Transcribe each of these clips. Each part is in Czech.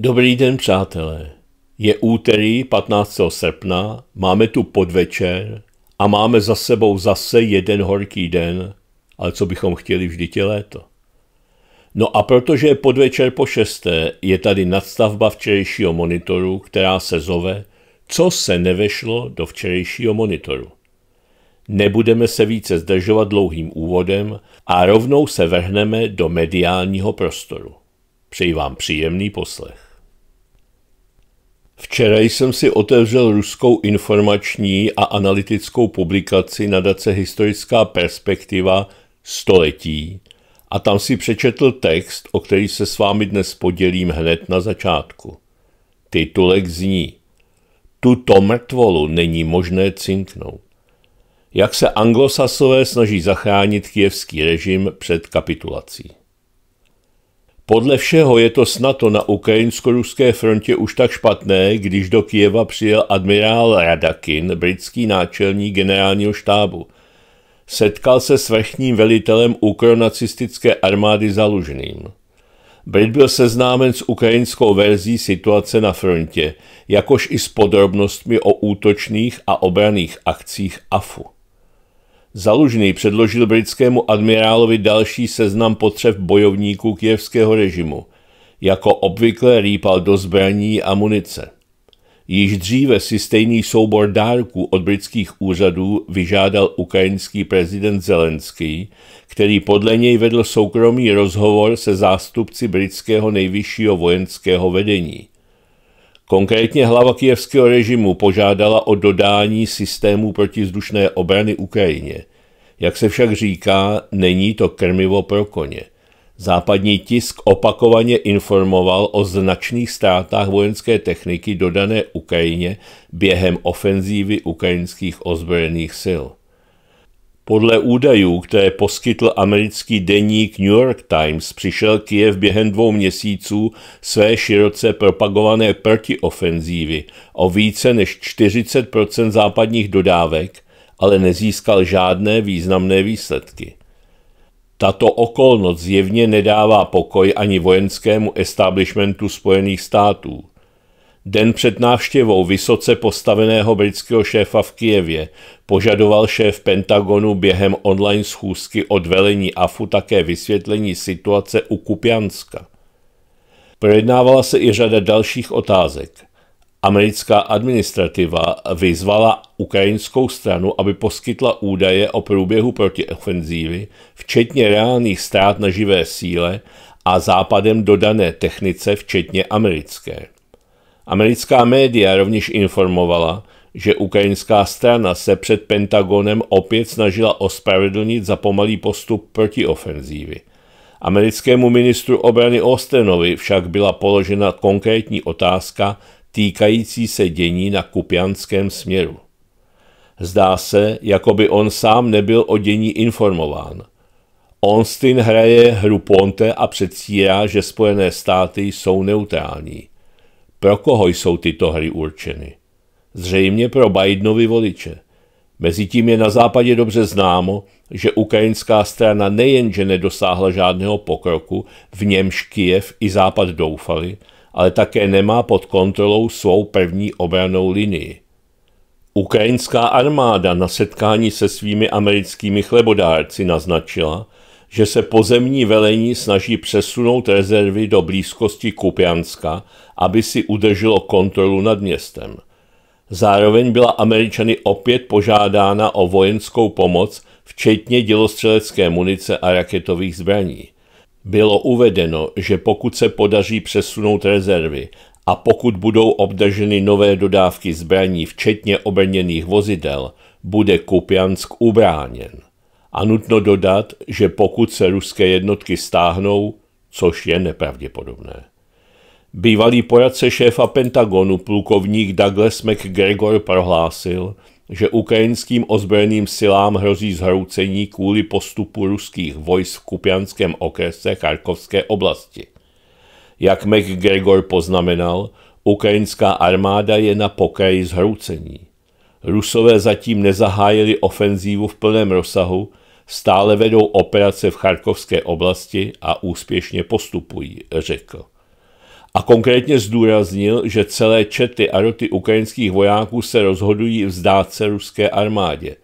Dobrý den, přátelé. Je úterý 15. srpna, máme tu podvečer a máme za sebou zase jeden horký den, ale co bychom chtěli vždy je léto. No a protože je podvečer po šesté, je tady nadstavba včerejšího monitoru, která se zove Co se nevešlo do včerejšího monitoru. Nebudeme se více zdržovat dlouhým úvodem a rovnou se vrhneme do mediálního prostoru. Přeji vám příjemný poslech. Včera jsem si otevřel ruskou informační a analytickou publikaci nadace Historická perspektiva století a tam si přečetl text, o který se s vámi dnes podělím hned na začátku. Titulek zní Tuto mrtvolu není možné cinknout. Jak se anglosasové snaží zachránit kijevský režim před kapitulací. Podle všeho je to snad na ukrajinsko-ruské frontě už tak špatné, když do Kijeva přijel admirál Radakin, britský náčelník generálního štábu. Setkal se s vrchním velitelem ukronacistické armády Zalužným. Brit byl seznámen s ukrajinskou verzí situace na frontě, jakož i s podrobnostmi o útočných a obraných akcích AFU. Zalužný předložil britskému admirálovi další seznam potřeb bojovníků kijevského režimu. Jako obvykle rýpal do zbraní a munice. Již dříve si stejný soubor dárků od britských úřadů vyžádal ukrajinský prezident Zelenský, který podle něj vedl soukromý rozhovor se zástupci britského nejvyššího vojenského vedení. Konkrétně hlava kijevského režimu požádala o dodání systému protizdušné obrany Ukrajině. Jak se však říká, není to krmivo pro koně. Západní tisk opakovaně informoval o značných ztrátách vojenské techniky dodané Ukrajině během ofenzívy ukrajinských ozbrojených sil. Podle údajů, které poskytl americký deník New York Times, přišel Kiev během dvou měsíců své široce propagované protiofenzívy o více než 40 západních dodávek, ale nezískal žádné významné výsledky. Tato okolnost zjevně nedává pokoj ani vojenskému establishmentu Spojených států. Den před návštěvou vysoce postaveného britského šéfa v Kijevě požadoval šéf Pentagonu během online schůzky od velení AFU také vysvětlení situace u Kupianska. Projednávala se i řada dalších otázek. Americká administrativa vyzvala ukrajinskou stranu, aby poskytla údaje o průběhu protiofenzívy, včetně reálných ztrát na živé síle a západem dodané technice, včetně americké. Americká média rovněž informovala, že ukrajinská strana se před Pentagonem opět snažila ospravedlnit za pomalý postup ofenzívy. Americkému ministru obrany Ostenovi však byla položena konkrétní otázka týkající se dění na kupianském směru. Zdá se, jako by on sám nebyl o dění informován. Onstin hraje hru Ponte a předstírá, že Spojené státy jsou neutrální. Pro koho jsou tyto hry určeny? Zřejmě pro Bidenovy voliče. Mezitím je na západě dobře známo, že ukrajinská strana nejenže nedosáhla žádného pokroku, v němž Kijev i západ doufali, ale také nemá pod kontrolou svou první obranou linii. Ukrajinská armáda na setkání se svými americkými chlebodárci naznačila, že se pozemní velení snaží přesunout rezervy do blízkosti Kupianska, aby si udrželo kontrolu nad městem. Zároveň byla Američany opět požádána o vojenskou pomoc, včetně dělostřelecké munice a raketových zbraní. Bylo uvedeno, že pokud se podaří přesunout rezervy a pokud budou obdrženy nové dodávky zbraní, včetně obrněných vozidel, bude Kupjansk ubráněn. A nutno dodat, že pokud se ruské jednotky stáhnou, což je nepravděpodobné. Bývalý poradce šéfa Pentagonu plukovník Douglas McGregor prohlásil, že ukrajinským ozbrojeným silám hrozí zhroucení kvůli postupu ruských vojsk v Kupianském okrese Charkovské oblasti. Jak McGregor poznamenal, ukrajinská armáda je na pokraji zhroucení. Rusové zatím nezahájili ofenzívu v plném rozsahu stále vedou operace v Charkovské oblasti a úspěšně postupují, řekl. A konkrétně zdůraznil, že celé čety a roty ukrajinských vojáků se rozhodují vzdát se ruské armádě.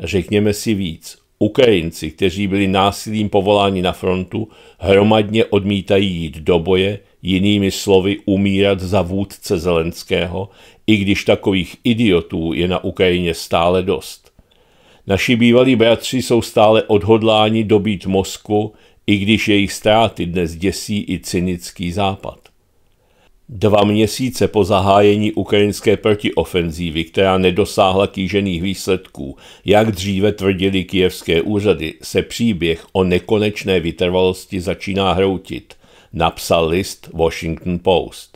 Řekněme si víc, Ukrajinci, kteří byli násilím povoláni na frontu, hromadně odmítají jít do boje, jinými slovy umírat za vůdce Zelenského, i když takových idiotů je na Ukrajině stále dost. Naši bývalí bratři jsou stále odhodláni dobít Moskvu, i když jejich ztráty dnes děsí i cynický západ. Dva měsíce po zahájení ukrajinské protiofenzívy, která nedosáhla kýžených výsledků, jak dříve tvrdili kijevské úřady, se příběh o nekonečné vytrvalosti začíná hroutit, napsal list Washington Post.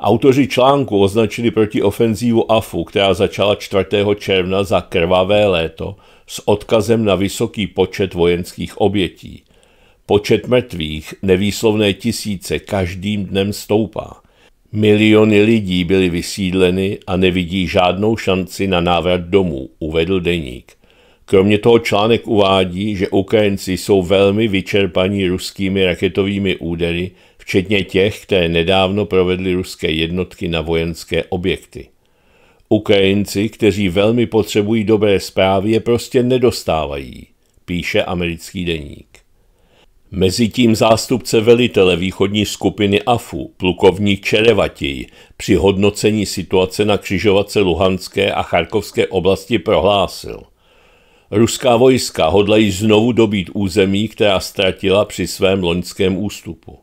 Autoři článku označili proti ofenzívu AFU, která začala 4. června za krvavé léto, s odkazem na vysoký počet vojenských obětí. Počet mrtvých, nevýslovné tisíce, každým dnem stoupá. Miliony lidí byly vysídleny a nevidí žádnou šanci na návrat domů, uvedl deník. Kromě toho článek uvádí, že Ukrajinci jsou velmi vyčerpaní ruskými raketovými údery včetně těch, které nedávno provedly ruské jednotky na vojenské objekty. Ukrajinci, kteří velmi potřebují dobré zprávy, je prostě nedostávají, píše americký deník. Mezitím zástupce velitele východní skupiny AFU, plukovník Čerevatěj, při hodnocení situace na křižovatce Luhanské a Charkovské oblasti prohlásil. Ruská vojska hodlají znovu dobít území, která ztratila při svém loňském ústupu.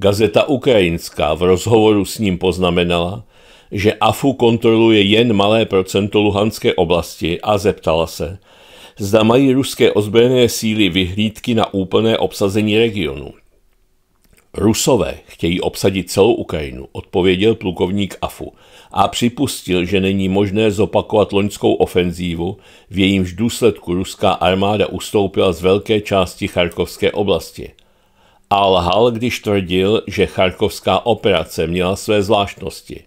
Gazeta Ukrajinská v rozhovoru s ním poznamenala, že AFU kontroluje jen malé procento Luhanské oblasti a zeptala se, zda mají ruské ozbrojené síly vyhlídky na úplné obsazení regionu. Rusové chtějí obsadit celou Ukrajinu, odpověděl plukovník AFU a připustil, že není možné zopakovat loňskou ofenzívu, v jejímž důsledku ruská armáda ustoupila z velké části Charkovské oblasti a lhal, když tvrdil, že charkovská operace měla své zvláštnosti.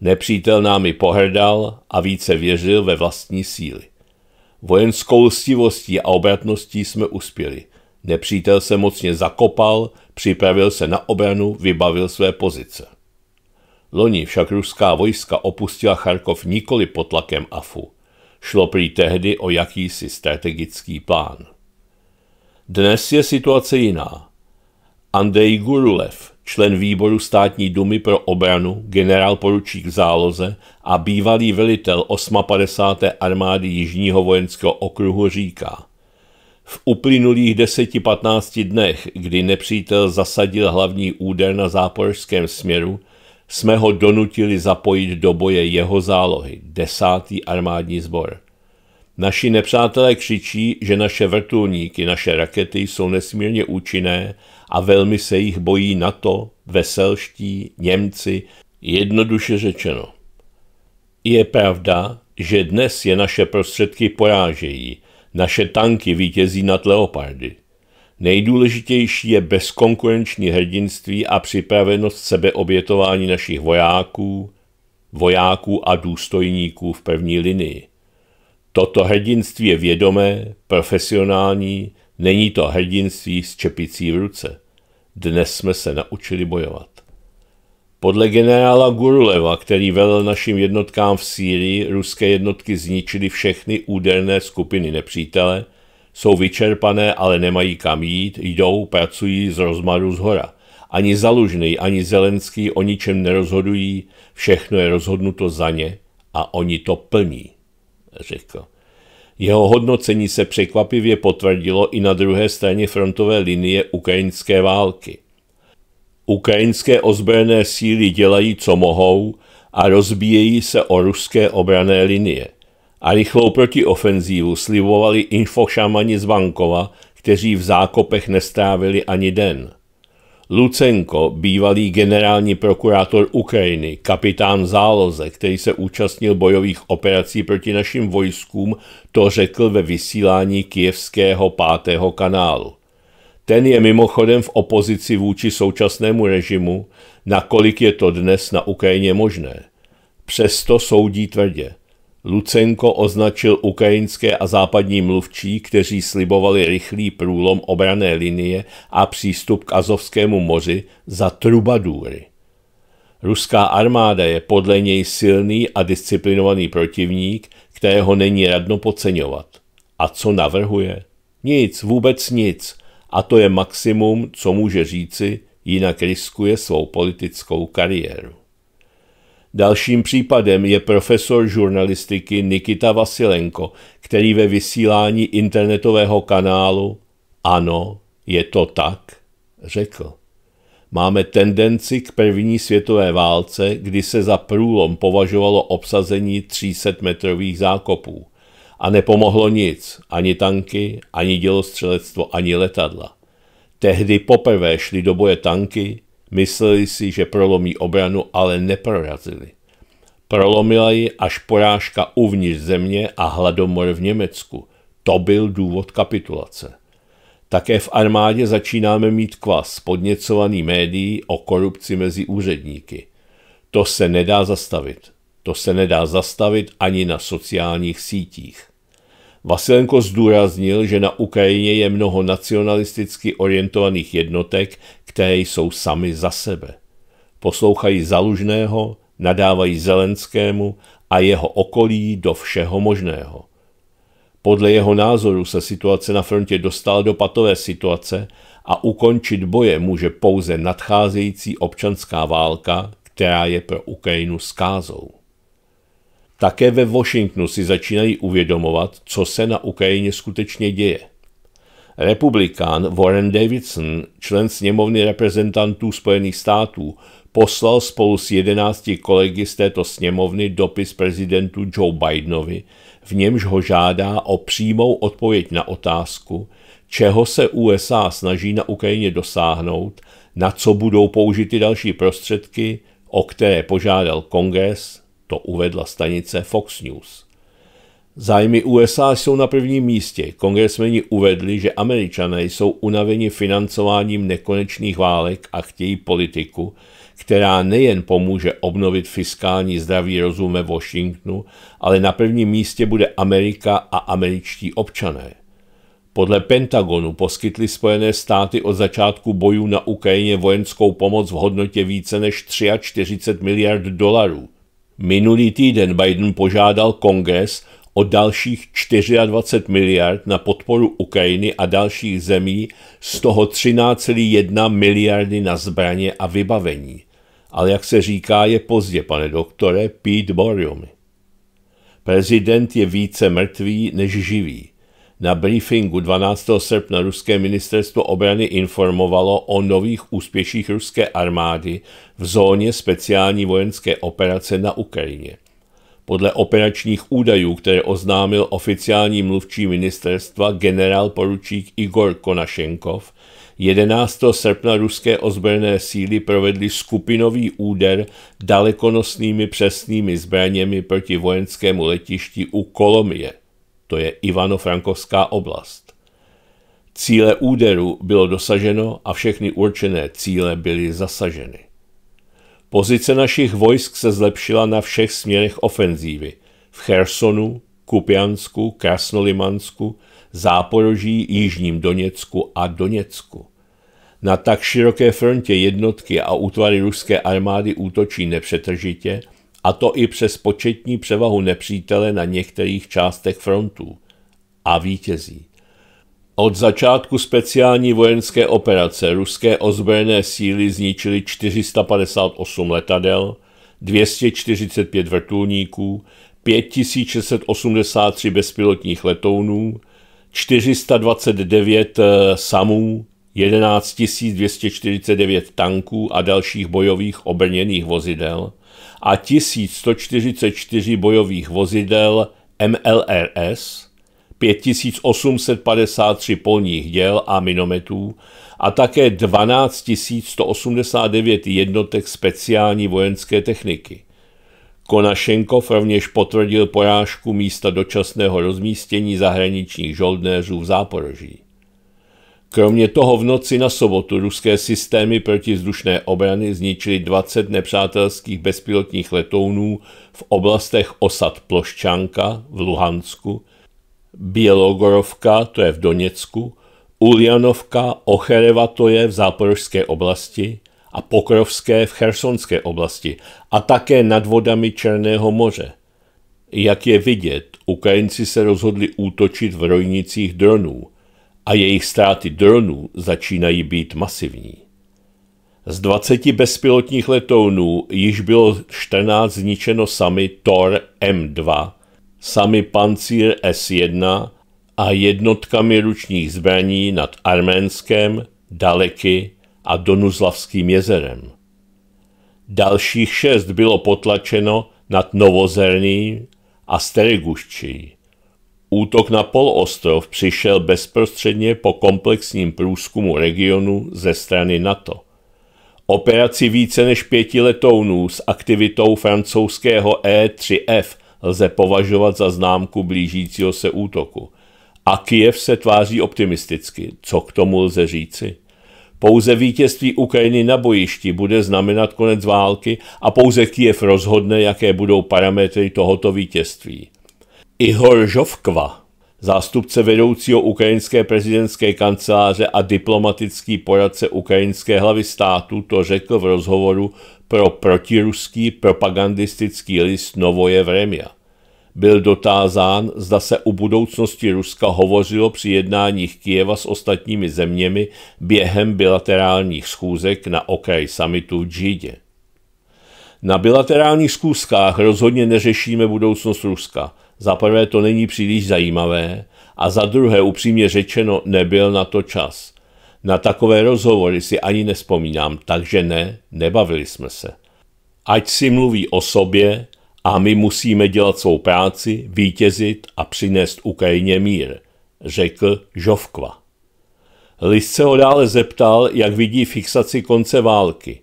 Nepřítel námi pohrdal a více věřil ve vlastní síly. Vojenskou lstivostí a obratností jsme uspěli. Nepřítel se mocně zakopal, připravil se na obranu, vybavil své pozice. Loni však ruská vojska opustila Charkov nikoli pod tlakem AFU. Šlo prý tehdy o jakýsi strategický plán. Dnes je situace jiná. Andrej Gurulev, člen výboru státní dumy pro obranu, generálporučík v záloze a bývalý velitel 58. armády Jižního vojenského okruhu říká, v uplynulých 10-15 dnech, kdy nepřítel zasadil hlavní úder na záporožském směru, jsme ho donutili zapojit do boje jeho zálohy, 10. armádní sbor. Naši nepřátelé křičí, že naše vrtulníky, naše rakety jsou nesmírně účinné a velmi se jich bojí NATO, veselští, Němci, jednoduše řečeno. Je pravda, že dnes je naše prostředky porážejí, naše tanky vítězí nad leopardy. Nejdůležitější je bezkonkurenční hrdinství a připravenost sebeobětování našich vojáků, vojáků a důstojníků v první linii. Toto hrdinství je vědomé, profesionální, není to hrdinství s čepicí v ruce. Dnes jsme se naučili bojovat. Podle generála Guruleva, který velel našim jednotkám v Sýrii, ruské jednotky zničily všechny úderné skupiny nepřítele, jsou vyčerpané, ale nemají kam jít, jdou, pracují z rozmaru z hora. Ani Zalužný, ani Zelenský o ničem nerozhodují, všechno je rozhodnuto za ně a oni to plní, řekl. Jeho hodnocení se překvapivě potvrdilo i na druhé straně frontové linie ukrajinské války. Ukrajinské ozbrojené síly dělají, co mohou a rozbíjejí se o ruské obrané linie. A rychlou protiofenzívu slibovali infošamani z Bankova, kteří v zákopech nestrávili ani den – Lucenko, bývalý generální prokurátor Ukrajiny, kapitán záloze, který se účastnil bojových operací proti našim vojskům, to řekl ve vysílání kijevského pátého kanálu. Ten je mimochodem v opozici vůči současnému režimu, nakolik je to dnes na Ukrajině možné. Přesto soudí tvrdě. Lucenko označil ukrajinské a západní mluvčí, kteří slibovali rychlý průlom obrané linie a přístup k Azovskému moři za trubadůry. Ruská armáda je podle něj silný a disciplinovaný protivník, kterého není radno poceňovat. A co navrhuje? Nic, vůbec nic. A to je maximum, co může říci, jinak riskuje svou politickou kariéru. Dalším případem je profesor žurnalistiky Nikita Vasilenko, který ve vysílání internetového kanálu Ano, je to tak, řekl. Máme tendenci k první světové válce, kdy se za průlom považovalo obsazení 300-metrových zákopů. A nepomohlo nic, ani tanky, ani dělostřelectvo, ani letadla. Tehdy poprvé šly do boje tanky, Mysleli si, že prolomí obranu, ale neprorazili. Prolomila ji až porážka uvnitř země a hladomor v Německu. To byl důvod kapitulace. Také v armádě začínáme mít kvas podněcovaný médií o korupci mezi úředníky. To se nedá zastavit. To se nedá zastavit ani na sociálních sítích. Vasilenko zdůraznil, že na Ukrajině je mnoho nacionalisticky orientovaných jednotek, které jsou sami za sebe. Poslouchají Zalužného, nadávají Zelenskému a jeho okolí do všeho možného. Podle jeho názoru se situace na frontě dostala do patové situace a ukončit boje může pouze nadcházející občanská válka, která je pro Ukrajinu skázou. Také ve Washingtonu si začínají uvědomovat, co se na Ukrajině skutečně děje. Republikán Warren Davidson, člen sněmovny reprezentantů Spojených států, poslal spolu s jedenácti kolegy z této sněmovny dopis prezidentu Joe Bidenovi, v němž ho žádá o přímou odpověď na otázku, čeho se USA snaží na Ukrajině dosáhnout, na co budou použity další prostředky, o které požádal kongres to uvedla stanice Fox News. Zájmy USA jsou na prvním místě. Kongresmeni uvedli, že američané jsou unaveni financováním nekonečných válek a chtějí politiku, která nejen pomůže obnovit fiskální zdravý rozum ve Washingtonu, ale na prvním místě bude Amerika a američtí občané. Podle Pentagonu poskytly Spojené státy od začátku bojů na Ukrajině vojenskou pomoc v hodnotě více než 43 miliard dolarů. Minulý týden Biden požádal kongres o dalších 24 miliard na podporu Ukrajiny a dalších zemí, z toho 13,1 miliardy na zbraně a vybavení. Ale jak se říká, je pozdě, pane doktore, Pete Borium. Prezident je více mrtvý než živý. Na briefingu 12. srpna ruské ministerstvo obrany informovalo o nových úspěších ruské armády v zóně speciální vojenské operace na Ukrajině. Podle operačních údajů, které oznámil oficiální mluvčí ministerstva generál poručík Igor Konašenkov, 11. srpna ruské ozbrojené síly provedly skupinový úder dalekonosnými přesnými zbraněmi proti vojenskému letišti u Kolomie – to je Ivano-Frankovská oblast. Cíle úderu bylo dosaženo a všechny určené cíle byly zasaženy. Pozice našich vojsk se zlepšila na všech směrech ofenzívy. V Chersonu, Kupiansku, Krasnolimansku, Záporoží, Jižním Doněcku a Doněcku. Na tak široké frontě jednotky a útvary ruské armády útočí nepřetržitě a to i přes početní převahu nepřítele na některých částech frontů a vítězí. Od začátku speciální vojenské operace ruské ozbrojené síly zničily 458 letadel, 245 vrtulníků, 5683 bezpilotních letounů, 429 eh, samů, 11 249 tanků a dalších bojových obrněných vozidel – a 1144 bojových vozidel MLRS, 5853 polních děl a minometů a také 12 189 jednotek speciální vojenské techniky. Konašenkov rovněž potvrdil porážku místa dočasného rozmístění zahraničních žoldnéřů v Záporoží. Kromě toho v noci na sobotu ruské systémy protizdušné obrany zničily 20 nepřátelských bezpilotních letounů v oblastech osad Ploščanka v Luhansku, Bělogorovka, to je v Doněcku, to je v Záporožské oblasti a Pokrovské v Chersonské oblasti a také nad vodami Černého moře. Jak je vidět, Ukrajinci se rozhodli útočit v rojnicích dronů – a jejich ztráty dronů začínají být masivní. Z 20 bezpilotních letounů již bylo 14 zničeno sami Tor M2, sami Pancír S1 a jednotkami ručních zbraní nad Arménském, Daleky a Donuzlavským jezerem. Dalších šest bylo potlačeno nad Novozerným a Stereguščí. Útok na poloostrov přišel bezprostředně po komplexním průzkumu regionu ze strany NATO. Operaci více než pěti letounů s aktivitou francouzského E-3F lze považovat za známku blížícího se útoku. A Kiev se tváří optimisticky. Co k tomu lze říci? Pouze vítězství Ukrajiny na bojišti bude znamenat konec války a pouze Kiev rozhodne, jaké budou parametry tohoto vítězství. Ihor Žovkva, zástupce vedoucího ukrajinské prezidentské kanceláře a diplomatický poradce ukrajinské hlavy státu, to řekl v rozhovoru pro protiruský propagandistický list Novoje Vremia. Byl dotázán, zda se o budoucnosti Ruska hovořilo při jednáních Kijeva s ostatními zeměmi během bilaterálních schůzek na okraji samitu v Džidě. Na bilaterálních schůzkách rozhodně neřešíme budoucnost Ruska – za prvé to není příliš zajímavé a za druhé upřímně řečeno nebyl na to čas. Na takové rozhovory si ani nespomínám, takže ne, nebavili jsme se. Ať si mluví o sobě a my musíme dělat svou práci, vítězit a přinést Ukrajině mír, řekl Žovkva. List se ho dále zeptal, jak vidí fixaci konce války.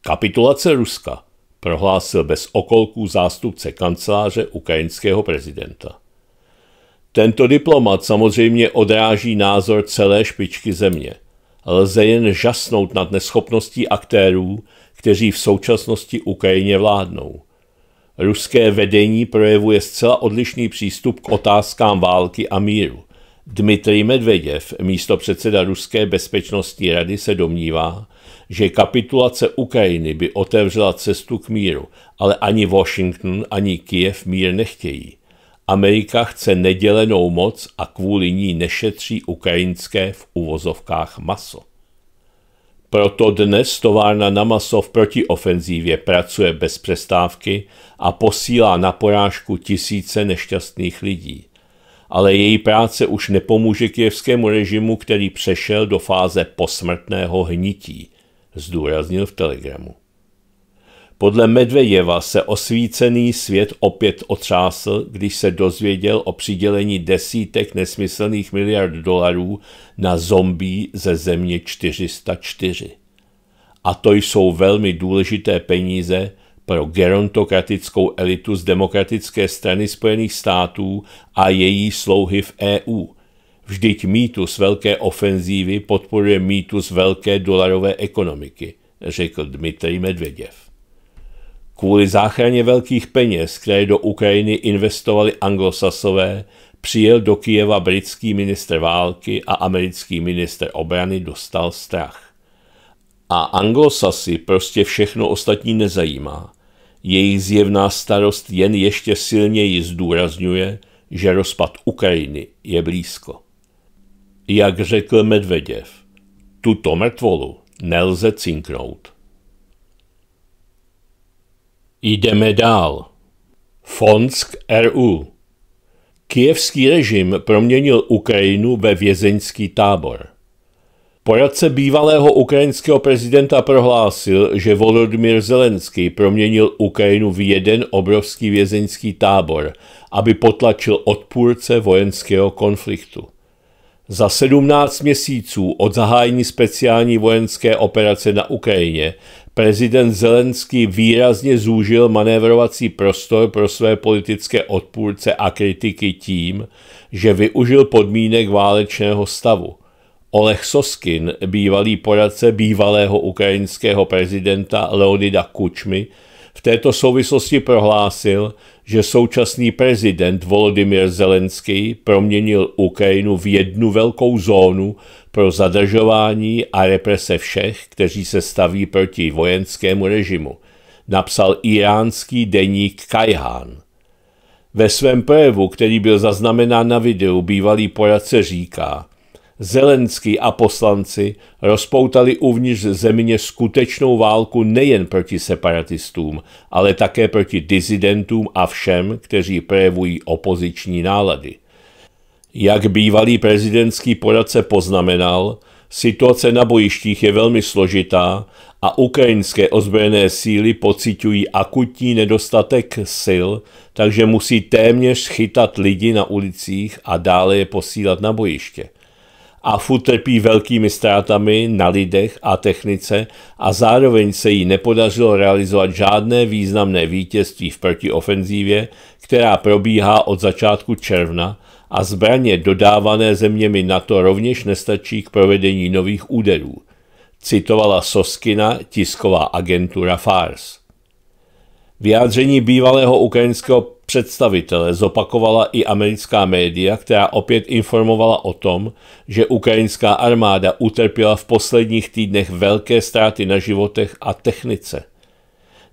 Kapitulace Ruska prohlásil bez okolků zástupce kanceláře ukrajinského prezidenta. Tento diplomat samozřejmě odráží názor celé špičky země. Lze jen žasnout nad neschopností aktérů, kteří v současnosti Ukrajině vládnou. Ruské vedení projevuje zcela odlišný přístup k otázkám války a míru. Dmitrij Medveděv, místo předseda Ruské bezpečnostní rady, se domnívá, že kapitulace Ukrajiny by otevřela cestu k míru, ale ani Washington, ani Kiev mír nechtějí. Amerika chce nedělenou moc a kvůli ní nešetří ukrajinské v uvozovkách maso. Proto dnes továrna na maso v protiofenzívě pracuje bez přestávky a posílá na porážku tisíce nešťastných lidí. Ale její práce už nepomůže kjevskému režimu, který přešel do fáze posmrtného hnití zdůraznil v telegramu. Podle Medvejeva se osvícený svět opět otřásl, když se dozvěděl o přidělení desítek nesmyslných miliard dolarů na zombí ze země 404. A to jsou velmi důležité peníze pro gerontokratickou elitu z Demokratické strany Spojených států a její slouhy v EU – Vždyť mýtus velké ofenzívy podporuje mýtus velké dolarové ekonomiky, řekl Dmitrij Medvěděv. Kvůli záchraně velkých peněz, které do Ukrajiny investovali anglosasové, přijel do Kijeva britský minister války a americký minister obrany dostal strach. A anglosasy prostě všechno ostatní nezajímá. Jejich zjevná starost jen ještě silněji zdůrazňuje, že rozpad Ukrajiny je blízko. Jak řekl Medveděv, tuto mrtvolu nelze cinknout. Jdeme dál. Fonsk RU Kijevský režim proměnil Ukrajinu ve vězeňský tábor. Poradce bývalého ukrajinského prezidenta prohlásil, že Volodymyr Zelenský proměnil Ukrajinu v jeden obrovský vězeňský tábor, aby potlačil odpůrce vojenského konfliktu. Za 17 měsíců od zahájení speciální vojenské operace na Ukrajině prezident Zelenský výrazně zúžil manévrovací prostor pro své politické odpůrce a kritiky tím, že využil podmínek válečného stavu. Oleh Soskin, bývalý poradce bývalého ukrajinského prezidenta Leonida Kučmy, v této souvislosti prohlásil, že současný prezident Volodymyr Zelenský proměnil Ukrajinu v jednu velkou zónu pro zadržování a represe všech, kteří se staví proti vojenskému režimu, napsal iránský deník Kajhán. Ve svém projevu, který byl zaznamenán na videu, bývalý poradce říká, Zelenský a poslanci rozpoutali uvnitř země skutečnou válku nejen proti separatistům, ale také proti dizidentům a všem, kteří projevují opoziční nálady. Jak bývalý prezidentský poradce poznamenal, situace na bojištích je velmi složitá a ukrajinské ozbrojené síly pocitují akutní nedostatek sil, takže musí téměř chytat lidi na ulicích a dále je posílat na bojiště a FU trpí velkými ztrátami na lidech a technice a zároveň se jí nepodařilo realizovat žádné významné vítězství v protiofenzívě, která probíhá od začátku června a zbraně dodávané zeměmi NATO rovněž nestačí k provedení nových úderů, citovala Soskina tisková agentura FARS. Vyjádření bývalého ukrajinského představitele zopakovala i americká média, která opět informovala o tom, že ukrajinská armáda utrpěla v posledních týdnech velké ztráty na životech a technice.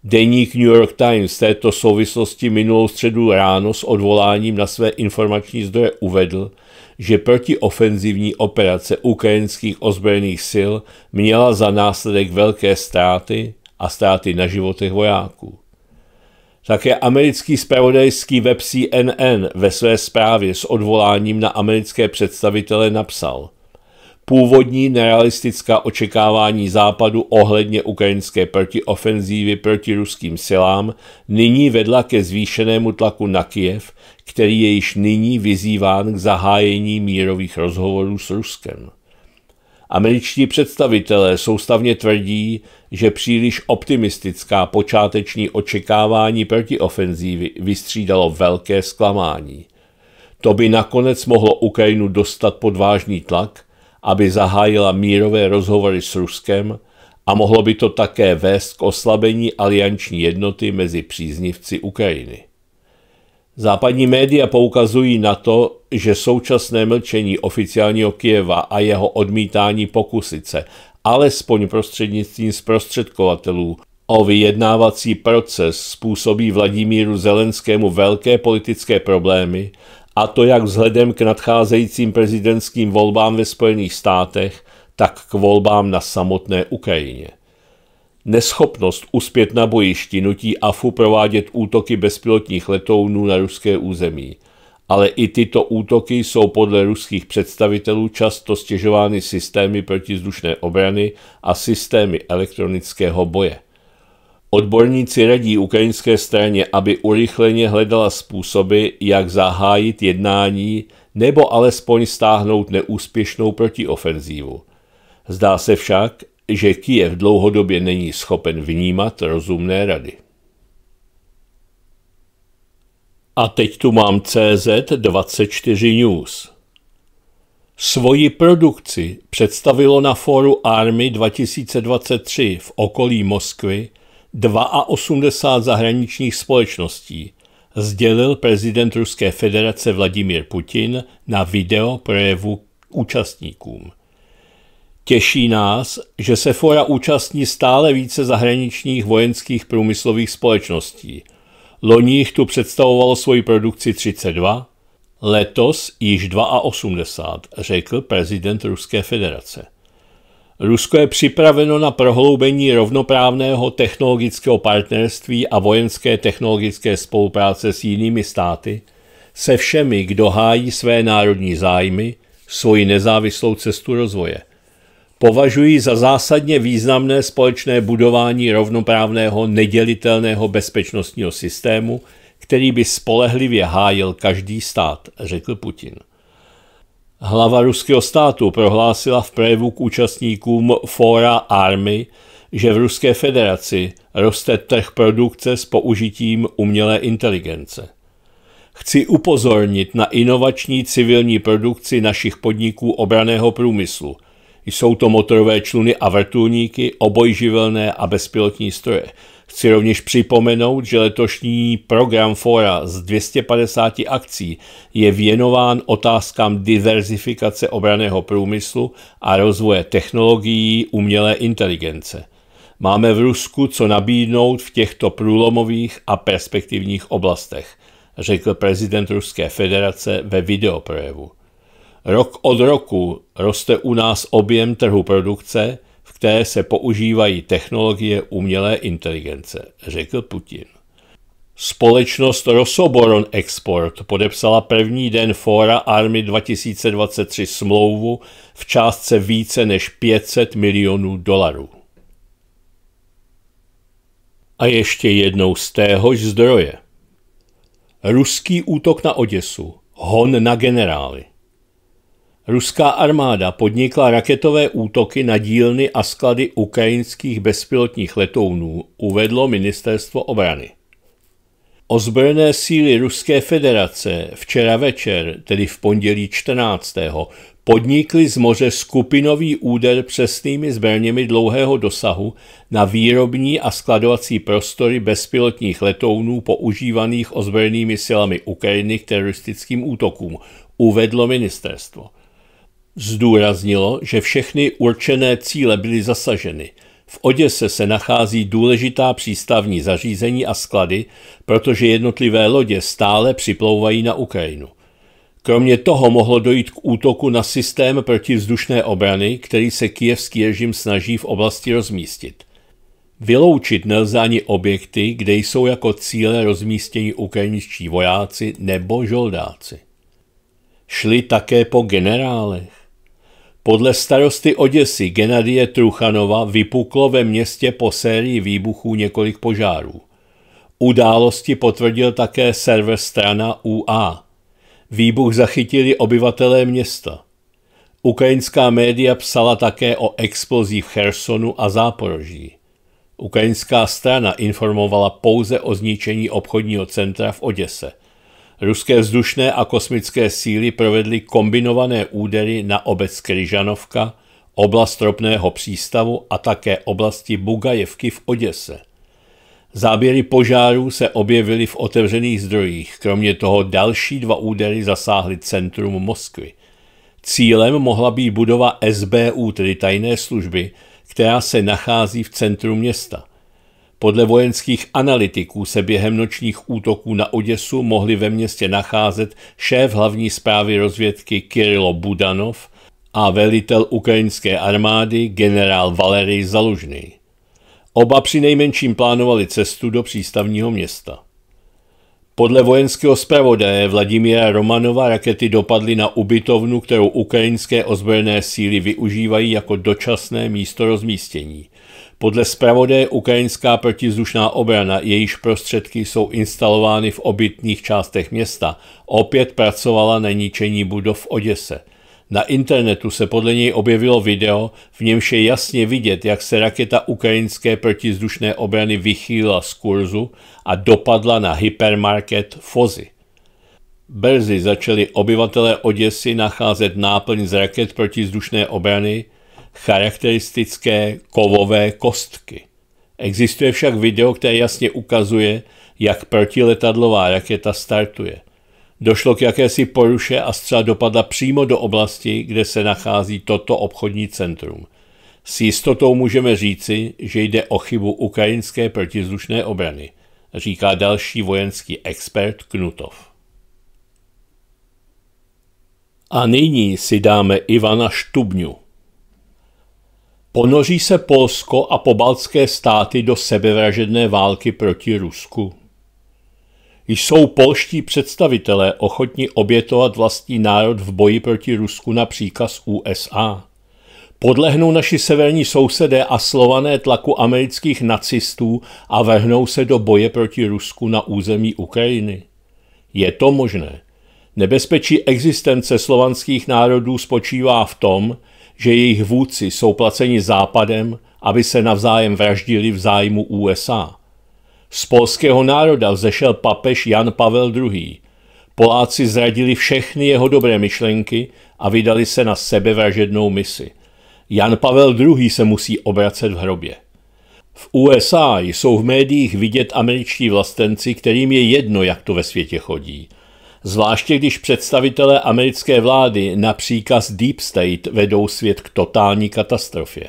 Deník New York Times této souvislosti minulou středu ráno s odvoláním na své informační zdroje uvedl, že protiofenzivní operace ukrajinských ozbrojených sil měla za následek velké ztráty a ztráty na životech vojáků. Také americký spravodajský web CNN ve své zprávě s odvoláním na americké představitele napsal Původní nerealistická očekávání západu ohledně ukrajinské protiofenzívy proti ruským silám nyní vedla ke zvýšenému tlaku na Kiev, který je již nyní vyzýván k zahájení mírových rozhovorů s Ruskem. Američtí představitelé soustavně tvrdí, že příliš optimistická počáteční očekávání protiofenzívy vystřídalo velké zklamání. To by nakonec mohlo Ukrajinu dostat pod vážný tlak, aby zahájila mírové rozhovory s Ruskem a mohlo by to také vést k oslabení alianční jednoty mezi příznivci Ukrajiny. Západní média poukazují na to, že současné mlčení oficiálního Kijeva a jeho odmítání pokusit se, alespoň prostřednictvím zprostředkovatelů, o vyjednávací proces způsobí Vladimíru Zelenskému velké politické problémy, a to jak vzhledem k nadcházejícím prezidentským volbám ve Spojených státech, tak k volbám na samotné Ukrajině. Neschopnost uspět na bojišti nutí AFU provádět útoky bezpilotních letounů na ruské území. Ale i tyto útoky jsou podle ruských představitelů často stěžovány systémy protizdušné obrany a systémy elektronického boje. Odborníci radí ukrajinské straně, aby urychleně hledala způsoby, jak zahájit jednání nebo alespoň stáhnout neúspěšnou protiofenzívu. Zdá se však, že Kijev dlouhodobě není schopen vnímat rozumné rady. A teď tu mám CZ24 News. Svoji produkci představilo na fóru Army 2023 v okolí Moskvy 82 zahraničních společností, sdělil prezident Ruské federace Vladimír Putin na video projevu účastníkům. Těší nás, že se fora účastní stále více zahraničních vojenských průmyslových společností. Loni jich tu představovalo svoji produkci 32, letos již 82, řekl prezident Ruské federace. Rusko je připraveno na prohloubení rovnoprávného technologického partnerství a vojenské technologické spolupráce s jinými státy, se všemi, kdo hájí své národní zájmy, svoji nezávislou cestu rozvoje – považují za zásadně významné společné budování rovnoprávného nedělitelného bezpečnostního systému, který by spolehlivě hájil každý stát, řekl Putin. Hlava ruského státu prohlásila v projevu k účastníkům Fora Army, že v Ruské federaci roste trh produkce s použitím umělé inteligence. Chci upozornit na inovační civilní produkci našich podniků obraného průmyslu – jsou to motorové čluny a vrtulníky, obojživelné a bezpilotní stroje. Chci rovněž připomenout, že letošní program Fora z 250 akcí je věnován otázkám diverzifikace obraného průmyslu a rozvoje technologií umělé inteligence. Máme v Rusku co nabídnout v těchto průlomových a perspektivních oblastech, řekl prezident Ruské federace ve videoprojevu. Rok od roku roste u nás objem trhu produkce, v které se používají technologie umělé inteligence, řekl Putin. Společnost Rosoboron Export podepsala první den Fóra Army 2023 smlouvu v částce více než 500 milionů dolarů. A ještě jednou z téhož zdroje. Ruský útok na Oděsu. Hon na generály. Ruská armáda podnikla raketové útoky na dílny a sklady ukrajinských bezpilotních letounů, uvedlo ministerstvo obrany. Ozbrojené síly Ruské federace včera večer, tedy v pondělí 14. podnikly z moře skupinový úder přesnými zbraněmi dlouhého dosahu na výrobní a skladovací prostory bezpilotních letounů používaných ozbrojenými silami Ukrajiny k teroristickým útokům, uvedlo ministerstvo. Zdůraznilo, že všechny určené cíle byly zasaženy. V Oděse se nachází důležitá přístavní zařízení a sklady, protože jednotlivé lodě stále připlouvají na Ukrajinu. Kromě toho mohlo dojít k útoku na systém protivzdušné obrany, který se kijevský režim snaží v oblasti rozmístit. Vyloučit nelze ani objekty, kde jsou jako cíle rozmístěni ukrajinští vojáci nebo žoldáci. Šli také po generálech. Podle starosty Oděsy Genadie Truchanova vypuklo ve městě po sérii výbuchů několik požárů. Události potvrdil také server strana UA. Výbuch zachytili obyvatelé města. Ukrajinská média psala také o explozí v Chersonu a Záporoží. Ukrajinská strana informovala pouze o zničení obchodního centra v Oděse – Ruské vzdušné a kosmické síly provedly kombinované údery na obec Kryžanovka, oblast ropného přístavu a také oblasti Bugajevky v Oděse. Záběry požárů se objevily v otevřených zdrojích, kromě toho další dva údery zasáhly centrum Moskvy. Cílem mohla být budova SBU, tedy tajné služby, která se nachází v centru města. Podle vojenských analytiků se během nočních útoků na Oděsu mohli ve městě nacházet šéf hlavní zprávy rozvědky Kirilo Budanov a velitel ukrajinské armády generál Valerij Zalužný. Oba při nejmenším plánovali cestu do přístavního města. Podle vojenského zpravodaje Vladimíra Romanova rakety dopadly na ubytovnu, kterou ukrajinské ozbrojené síly využívají jako dočasné místo rozmístění. Podle zpravodé ukrajinská protizdušná obrana, jejíž prostředky jsou instalovány v obytných částech města, opět pracovala na ničení budov v Oděse. Na internetu se podle něj objevilo video, v němž je jasně vidět, jak se raketa ukrajinské protizdušné obrany vychýlila z kurzu a dopadla na hypermarket Fozy. Brzy začali obyvatelé Oděsy nacházet náplň z raket protizdušné obrany – charakteristické kovové kostky. Existuje však video, které jasně ukazuje, jak protiletadlová raketa startuje. Došlo k jakési poruše a střela dopadla přímo do oblasti, kde se nachází toto obchodní centrum. S jistotou můžeme říci, že jde o chybu ukrajinské protizdušné obrany, říká další vojenský expert Knutov. A nyní si dáme Ivana Štubňu. Ponoří se Polsko a pobaltské státy do sebevražedné války proti Rusku? Jsou polští představitelé ochotni obětovat vlastní národ v boji proti Rusku na příkaz USA? Podlehnou naši severní sousedé a slované tlaku amerických nacistů a vrhnou se do boje proti Rusku na území Ukrajiny? Je to možné. Nebezpečí existence slovanských národů spočívá v tom, že jejich vůdci jsou placeni Západem, aby se navzájem vraždili v zájmu USA. Z polského národa vzešel papež Jan Pavel II. Poláci zradili všechny jeho dobré myšlenky a vydali se na sebevražednou misi. Jan Pavel II. se musí obracet v hrobě. V USA jsou v médiích vidět američtí vlastenci, kterým je jedno, jak to ve světě chodí – Zvláště když představitelé americké vlády na příkaz Deep State vedou svět k totální katastrofě.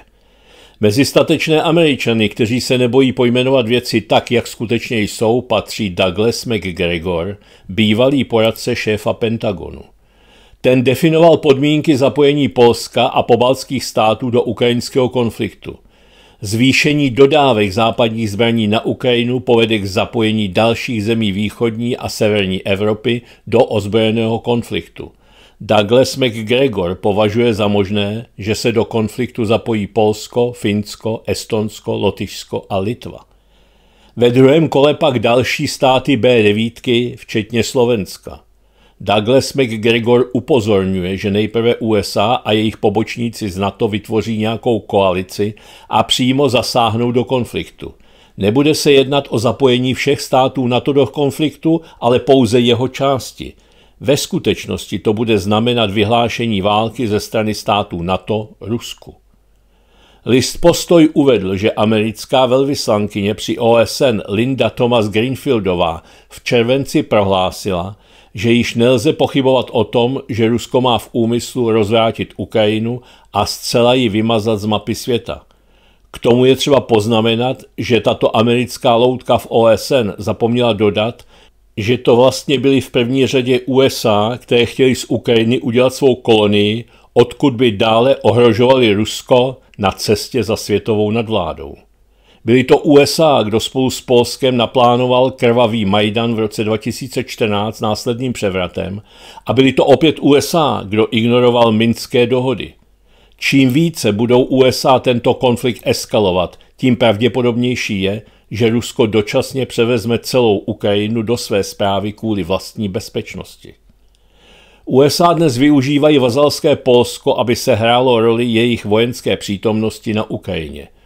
Mezi statečné Američany, kteří se nebojí pojmenovat věci tak, jak skutečně jsou, patří Douglas McGregor, bývalý poradce šéfa Pentagonu. Ten definoval podmínky zapojení Polska a pobalských států do ukrajinského konfliktu – Zvýšení dodávek západních zbraní na Ukrajinu povede k zapojení dalších zemí východní a severní Evropy do ozbrojeného konfliktu. Douglas McGregor považuje za možné, že se do konfliktu zapojí Polsko, Finsko, Estonsko, Lotyšsko a Litva. Ve druhém kole pak další státy B9, včetně Slovenska. Douglas McGregor upozorňuje, že nejprve USA a jejich pobočníci z NATO vytvoří nějakou koalici a přímo zasáhnou do konfliktu. Nebude se jednat o zapojení všech států NATO do konfliktu, ale pouze jeho části. Ve skutečnosti to bude znamenat vyhlášení války ze strany států NATO Rusku. List postoj uvedl, že americká velvyslankyně při OSN Linda Thomas Greenfieldová v červenci prohlásila, že již nelze pochybovat o tom, že Rusko má v úmyslu rozvrátit Ukrajinu a zcela ji vymazat z mapy světa. K tomu je třeba poznamenat, že tato americká loutka v OSN zapomněla dodat, že to vlastně byly v první řadě USA, které chtěli z Ukrajiny udělat svou kolonii, odkud by dále ohrožovali Rusko na cestě za světovou nadvládou. Byly to USA, kdo spolu s Polskem naplánoval krvavý Majdan v roce 2014 následným převratem a byly to opět USA, kdo ignoroval minské dohody. Čím více budou USA tento konflikt eskalovat, tím pravděpodobnější je, že Rusko dočasně převezme celou Ukrajinu do své zprávy kvůli vlastní bezpečnosti. USA dnes využívají vazalské Polsko, aby se hrálo roli jejich vojenské přítomnosti na Ukrajině –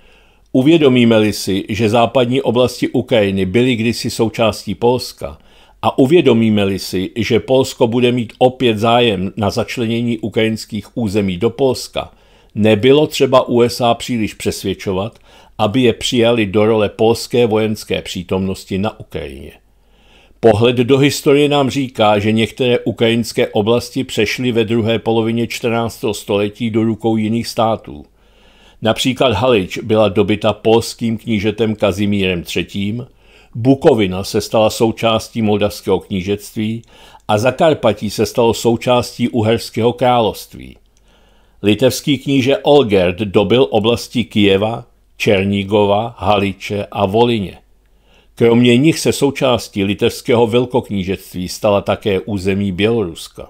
Uvědomíme-li si, že západní oblasti Ukrajiny byly kdysi součástí Polska a uvědomíme-li si, že Polsko bude mít opět zájem na začlenění ukrajinských území do Polska, nebylo třeba USA příliš přesvědčovat, aby je přijali do role polské vojenské přítomnosti na Ukrajině. Pohled do historie nám říká, že některé ukrajinské oblasti přešly ve druhé polovině 14. století do rukou jiných států – Například Halič byla dobyta polským knížetem Kazimírem III., Bukovina se stala součástí moldavského knížectví a Zakarpatí se stalo součástí uherského království. Litevský kníže Olgerd dobil oblasti Kijeva, Černígova, Haliče a Volině. Kromě nich se součástí litevského velkoknížectví stala také území Běloruska.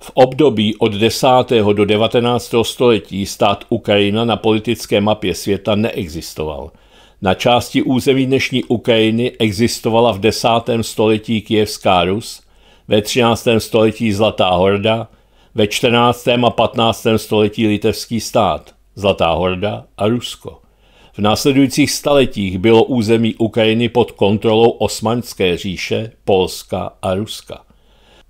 V období od 10. do 19. století stát Ukrajina na politické mapě světa neexistoval. Na části území dnešní Ukrajiny existovala v 10. století Kijevská Rus, ve 13. století Zlatá horda, ve 14. a 15. století litevský stát, Zlatá horda a Rusko. V následujících staletích bylo území Ukrajiny pod kontrolou Osmanské říše, Polska a Ruska.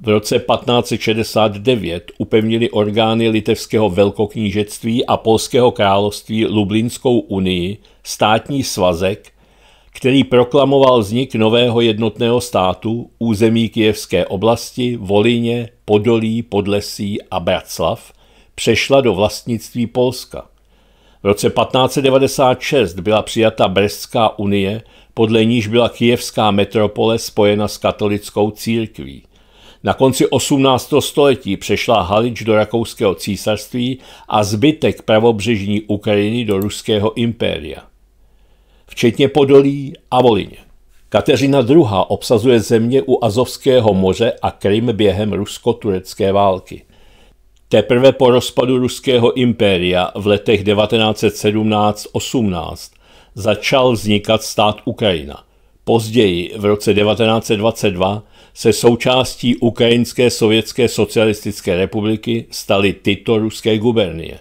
V roce 1569 upevnili orgány litevského velkoknížectví a polského království Lublinskou unii, státní svazek, který proklamoval vznik nového jednotného státu, území Kijevské oblasti, Volině, Podolí, Podlesí a Braclav, přešla do vlastnictví Polska. V roce 1596 byla přijata Brestská unie, podle níž byla kijevská metropole spojena s katolickou církví. Na konci 18. století přešla Halič do rakouského císařství a zbytek pravobřežní Ukrajiny do ruského impéria, včetně Podolí a Volině. Kateřina II. obsazuje země u Azovského moře a Krym během rusko-turecké války. Teprve po rozpadu ruského impéria v letech 1917-18 začal vznikat stát Ukrajina. Později, v roce 1922, se součástí Ukrajinské sovětské socialistické republiky staly tyto ruské gubernie.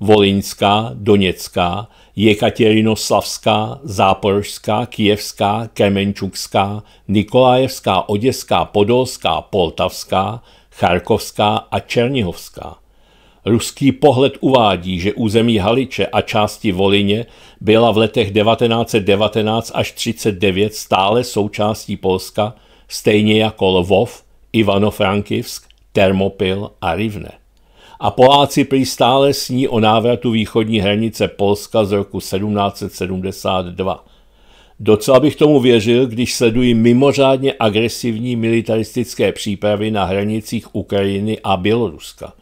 Volinská, Doněcká, Jekaterinoslavská, Záporožská, Kijevská, Kemenčukská, Nikolájevská, Oděská, Podolská, Poltavská, Charkovská a Černihovská. Ruský pohled uvádí, že území Haliče a části Volině byla v letech 1919 až 1939 stále součástí Polska stejně jako Lvov, Ivano-Frankivsk, Termopil a Rivne. A Poláci prý stále sní o návratu východní hranice Polska z roku 1772. Docela bych tomu věřil, když sleduji mimořádně agresivní militaristické přípravy na hranicích Ukrajiny a Běloruska.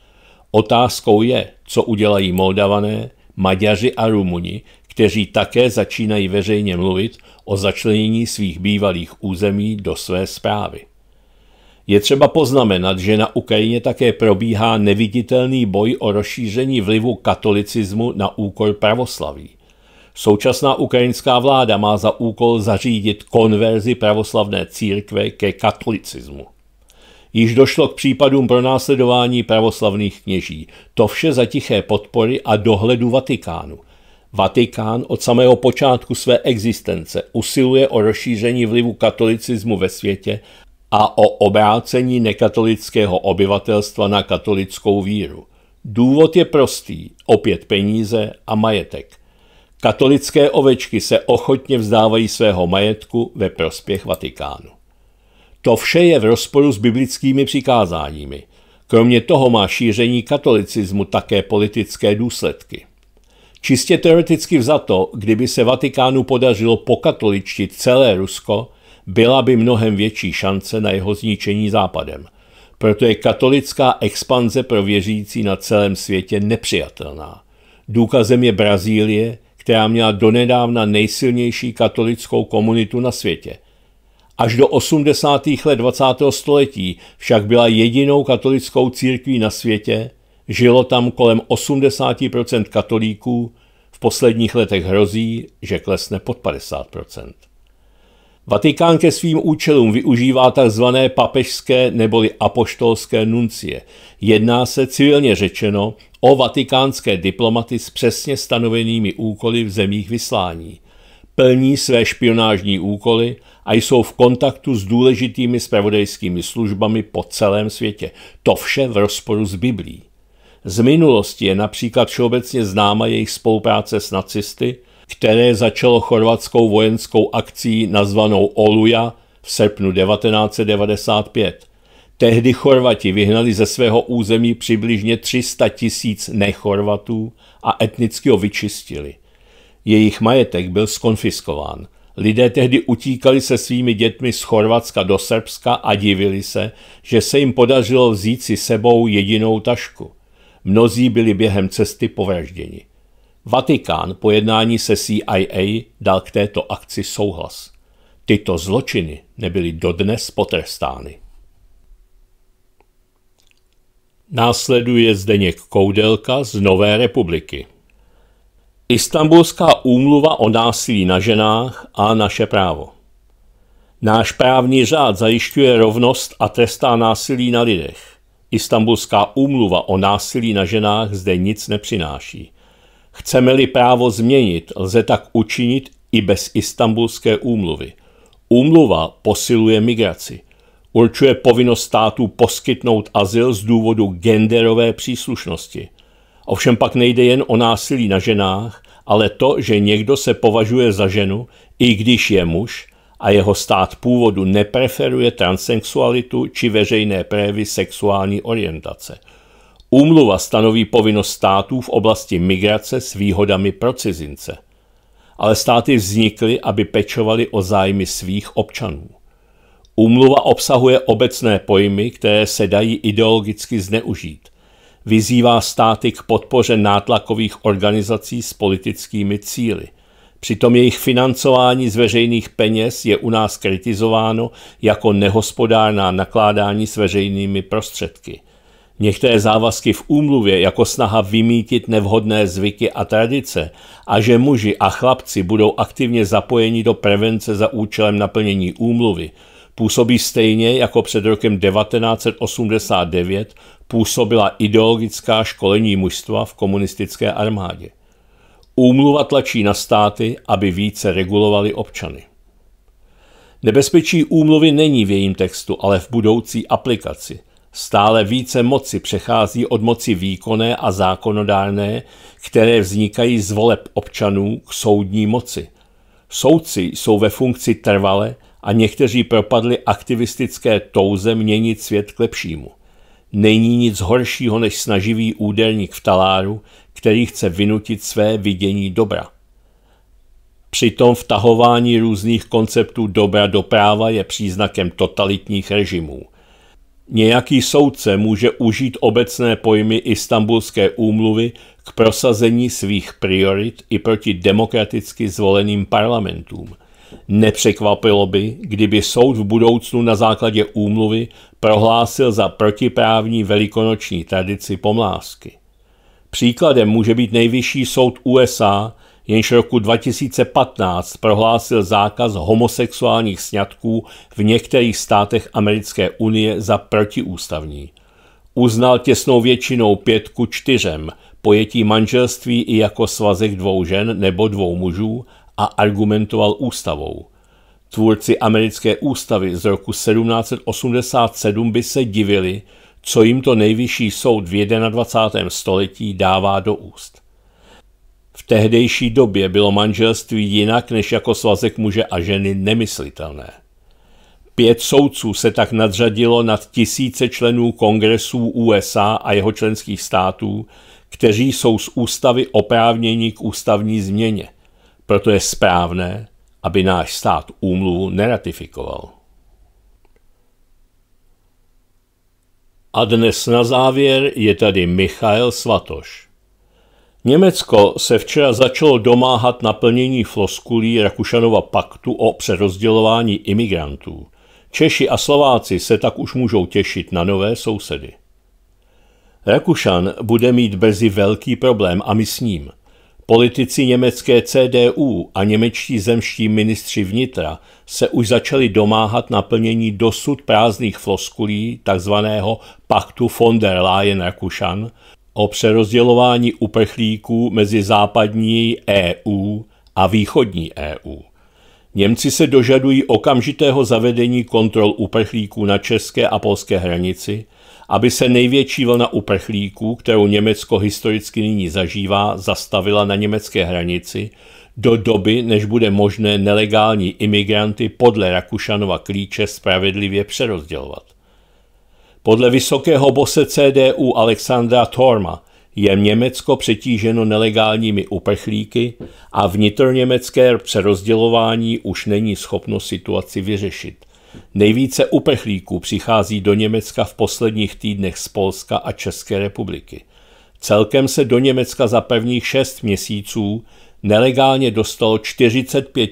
Otázkou je, co udělají Moldavané, Maďaři a Rumuni, kteří také začínají veřejně mluvit o začlenění svých bývalých území do své zprávy. Je třeba poznamenat, že na Ukrajině také probíhá neviditelný boj o rozšíření vlivu katolicismu na úkor pravoslaví. Současná ukrajinská vláda má za úkol zařídit konverzi pravoslavné církve ke katolicismu. Již došlo k případům pronásledování pravoslavných kněží. To vše za tiché podpory a dohledu Vatikánu – Vatikán od samého počátku své existence usiluje o rozšíření vlivu katolicismu ve světě a o obrácení nekatolického obyvatelstva na katolickou víru. Důvod je prostý, opět peníze a majetek. Katolické ovečky se ochotně vzdávají svého majetku ve prospěch Vatikánu. To vše je v rozporu s biblickými přikázáními. Kromě toho má šíření katolicismu také politické důsledky. Čistě teoreticky vzato, kdyby se Vatikánu podařilo pokatoličtit celé Rusko, byla by mnohem větší šance na jeho zničení západem. Proto je katolická expanze pro věřící na celém světě nepřijatelná. Důkazem je Brazílie, která měla donedávna nejsilnější katolickou komunitu na světě. Až do 80. let 20. století však byla jedinou katolickou církví na světě, Žilo tam kolem 80% katolíků, v posledních letech hrozí, že klesne pod 50%. Vatikán ke svým účelům využívá tzv. papežské neboli apoštolské nuncie. Jedná se civilně řečeno o vatikánské diplomaty s přesně stanovenými úkoly v zemích vyslání. Plní své špionážní úkoly a jsou v kontaktu s důležitými spravodajskými službami po celém světě. To vše v rozporu s Biblií. Z minulosti je například všeobecně známa jejich spolupráce s nacisty, které začalo chorvatskou vojenskou akcí nazvanou Oluja v srpnu 1995. Tehdy Chorvati vyhnali ze svého území přibližně 300 tisíc nechorvatů a etnicky ho vyčistili. Jejich majetek byl skonfiskován. Lidé tehdy utíkali se svými dětmi z Chorvatska do Srbska a divili se, že se jim podařilo vzít si sebou jedinou tašku. Mnozí byli během cesty povražděni. Vatikán po jednání se CIA dal k této akci souhlas. Tyto zločiny nebyly dodnes potrestány. Následuje Zdeněk Koudelka z Nové republiky. Istanbulská úmluva o násilí na ženách a naše právo. Náš právní řád zajišťuje rovnost a trestá násilí na lidech. Istanbulská úmluva o násilí na ženách zde nic nepřináší. Chceme-li právo změnit, lze tak učinit i bez Istanbulské úmluvy. Úmluva posiluje migraci. Určuje povinnost států poskytnout azyl z důvodu genderové příslušnosti. Ovšem pak nejde jen o násilí na ženách, ale to, že někdo se považuje za ženu, i když je muž, a jeho stát původu nepreferuje transsexualitu či veřejné prévy sexuální orientace. Úmluva stanoví povinnost států v oblasti migrace s výhodami pro cizince. Ale státy vznikly, aby pečovali o zájmy svých občanů. Úmluva obsahuje obecné pojmy, které se dají ideologicky zneužít. Vyzývá státy k podpoře nátlakových organizací s politickými cíly – Přitom jejich financování z veřejných peněz je u nás kritizováno jako nehospodárná nakládání s veřejnými prostředky. Některé závazky v úmluvě jako snaha vymítit nevhodné zvyky a tradice a že muži a chlapci budou aktivně zapojeni do prevence za účelem naplnění úmluvy, působí stejně jako před rokem 1989 působila ideologická školení mužstva v komunistické armádě. Úmluva tlačí na státy, aby více regulovali občany. Nebezpečí úmluvy není v jejím textu, ale v budoucí aplikaci. Stále více moci přechází od moci výkonné a zákonodárné, které vznikají z voleb občanů k soudní moci. Soudci jsou ve funkci trvale a někteří propadli aktivistické touze měnit svět k lepšímu. Není nic horšího než snaživý úderník v taláru, který chce vynutit své vidění dobra. Přitom vtahování různých konceptů dobra do práva je příznakem totalitních režimů. Nějaký soudce může užít obecné pojmy istambulské úmluvy k prosazení svých priorit i proti demokraticky zvoleným parlamentům. Nepřekvapilo by, kdyby soud v budoucnu na základě úmluvy prohlásil za protiprávní velikonoční tradici pomlásky. Příkladem může být nejvyšší soud USA, jenž roku 2015 prohlásil zákaz homosexuálních sňatků v některých státech Americké unie za protiústavní. Uznal těsnou většinou pětku čtyřem pojetí manželství i jako svazek dvou žen nebo dvou mužů a argumentoval ústavou. Tvůrci americké ústavy z roku 1787 by se divili, co jim to nejvyšší soud v 21. století dává do úst. V tehdejší době bylo manželství jinak než jako svazek muže a ženy nemyslitelné. Pět soudců se tak nadřadilo nad tisíce členů kongresů USA a jeho členských států, kteří jsou z ústavy oprávněni k ústavní změně. Proto je správné, aby náš stát úmluvu neratifikoval. A dnes na závěr je tady Michael Svatoš. Německo se včera začalo domáhat naplnění floskulí Rakušanova paktu o přerozdělování imigrantů. Češi a Slováci se tak už můžou těšit na nové sousedy. Rakušan bude mít brzy velký problém a my s ním – Politici německé CDU a němečtí zemští ministři vnitra se už začali domáhat naplnění dosud prázdných floskulí tzv. paktu von der Leyen Rakušan o přerozdělování uprchlíků mezi západní EU a východní EU. Němci se dožadují okamžitého zavedení kontrol uprchlíků na české a polské hranici – aby se největší vlna uprchlíků, kterou Německo historicky nyní zažívá, zastavila na německé hranici do doby, než bude možné nelegální imigranty podle Rakušanova klíče spravedlivě přerozdělovat. Podle vysokého bose CDU Alexandra Thorma je Německo přetíženo nelegálními uprchlíky a vnitroněmecké přerozdělování už není schopno situaci vyřešit. Nejvíce uprchlíků přichází do Německa v posledních týdnech z Polska a České republiky. Celkem se do Německa za prvních šest měsíců nelegálně dostalo 45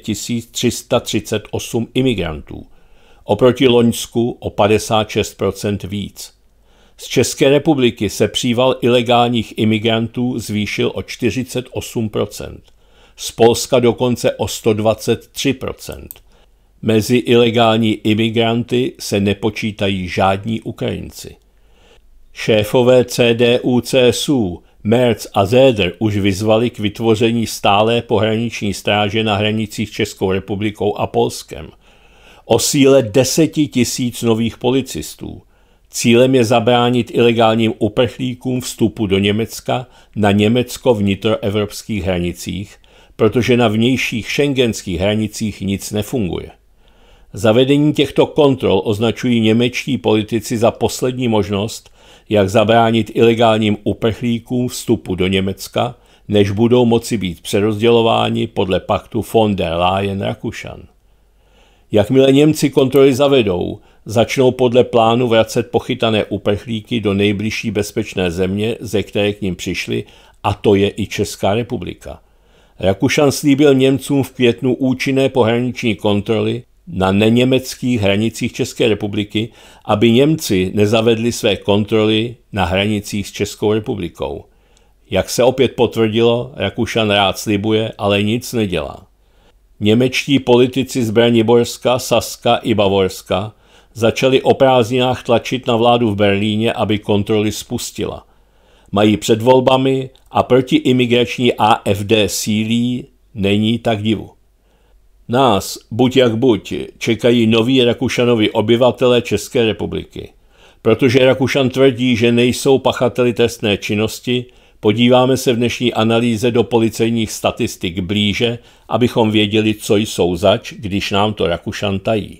338 imigrantů, oproti Loňsku o 56 víc. Z České republiky se příval ilegálních imigrantů zvýšil o 48 z Polska dokonce o 123 Mezi ilegální imigranty se nepočítají žádní Ukrajinci. Šéfové CDU CSU Merz a Zéder už vyzvali k vytvoření stálé pohraniční stráže na hranicích Českou republikou a Polskem. O síle deseti tisíc nových policistů. Cílem je zabránit ilegálním uprchlíkům vstupu do Německa na německo vnitroevropských hranicích, protože na vnějších šengenských hranicích nic nefunguje. Zavedení těchto kontrol označují němečtí politici za poslední možnost, jak zabránit ilegálním uprchlíkům vstupu do Německa, než budou moci být přerozdělováni podle paktu von der Leyen-Rakušan. Jakmile Němci kontroly zavedou, začnou podle plánu vracet pochytané uprchlíky do nejbližší bezpečné země, ze které k ním přišli, a to je i Česká republika. Rakušan slíbil Němcům v květnu účinné pohraniční kontroly, na neněmeckých hranicích České republiky, aby Němci nezavedli své kontroly na hranicích s Českou republikou. Jak se opět potvrdilo, Rakušan rád slibuje, ale nic nedělá. Němečtí politici z Braniborska, Saska i Bavorska začali o prázdninách tlačit na vládu v Berlíně, aby kontroly spustila. Mají před volbami a proti imigrační AFD sílí, není tak divu. Nás, buď jak buď, čekají noví Rakušanovi obyvatelé České republiky. Protože Rakušan tvrdí, že nejsou pachateli trestné činnosti, podíváme se v dnešní analýze do policejních statistik blíže, abychom věděli, co jsou zač, když nám to Rakušan tají.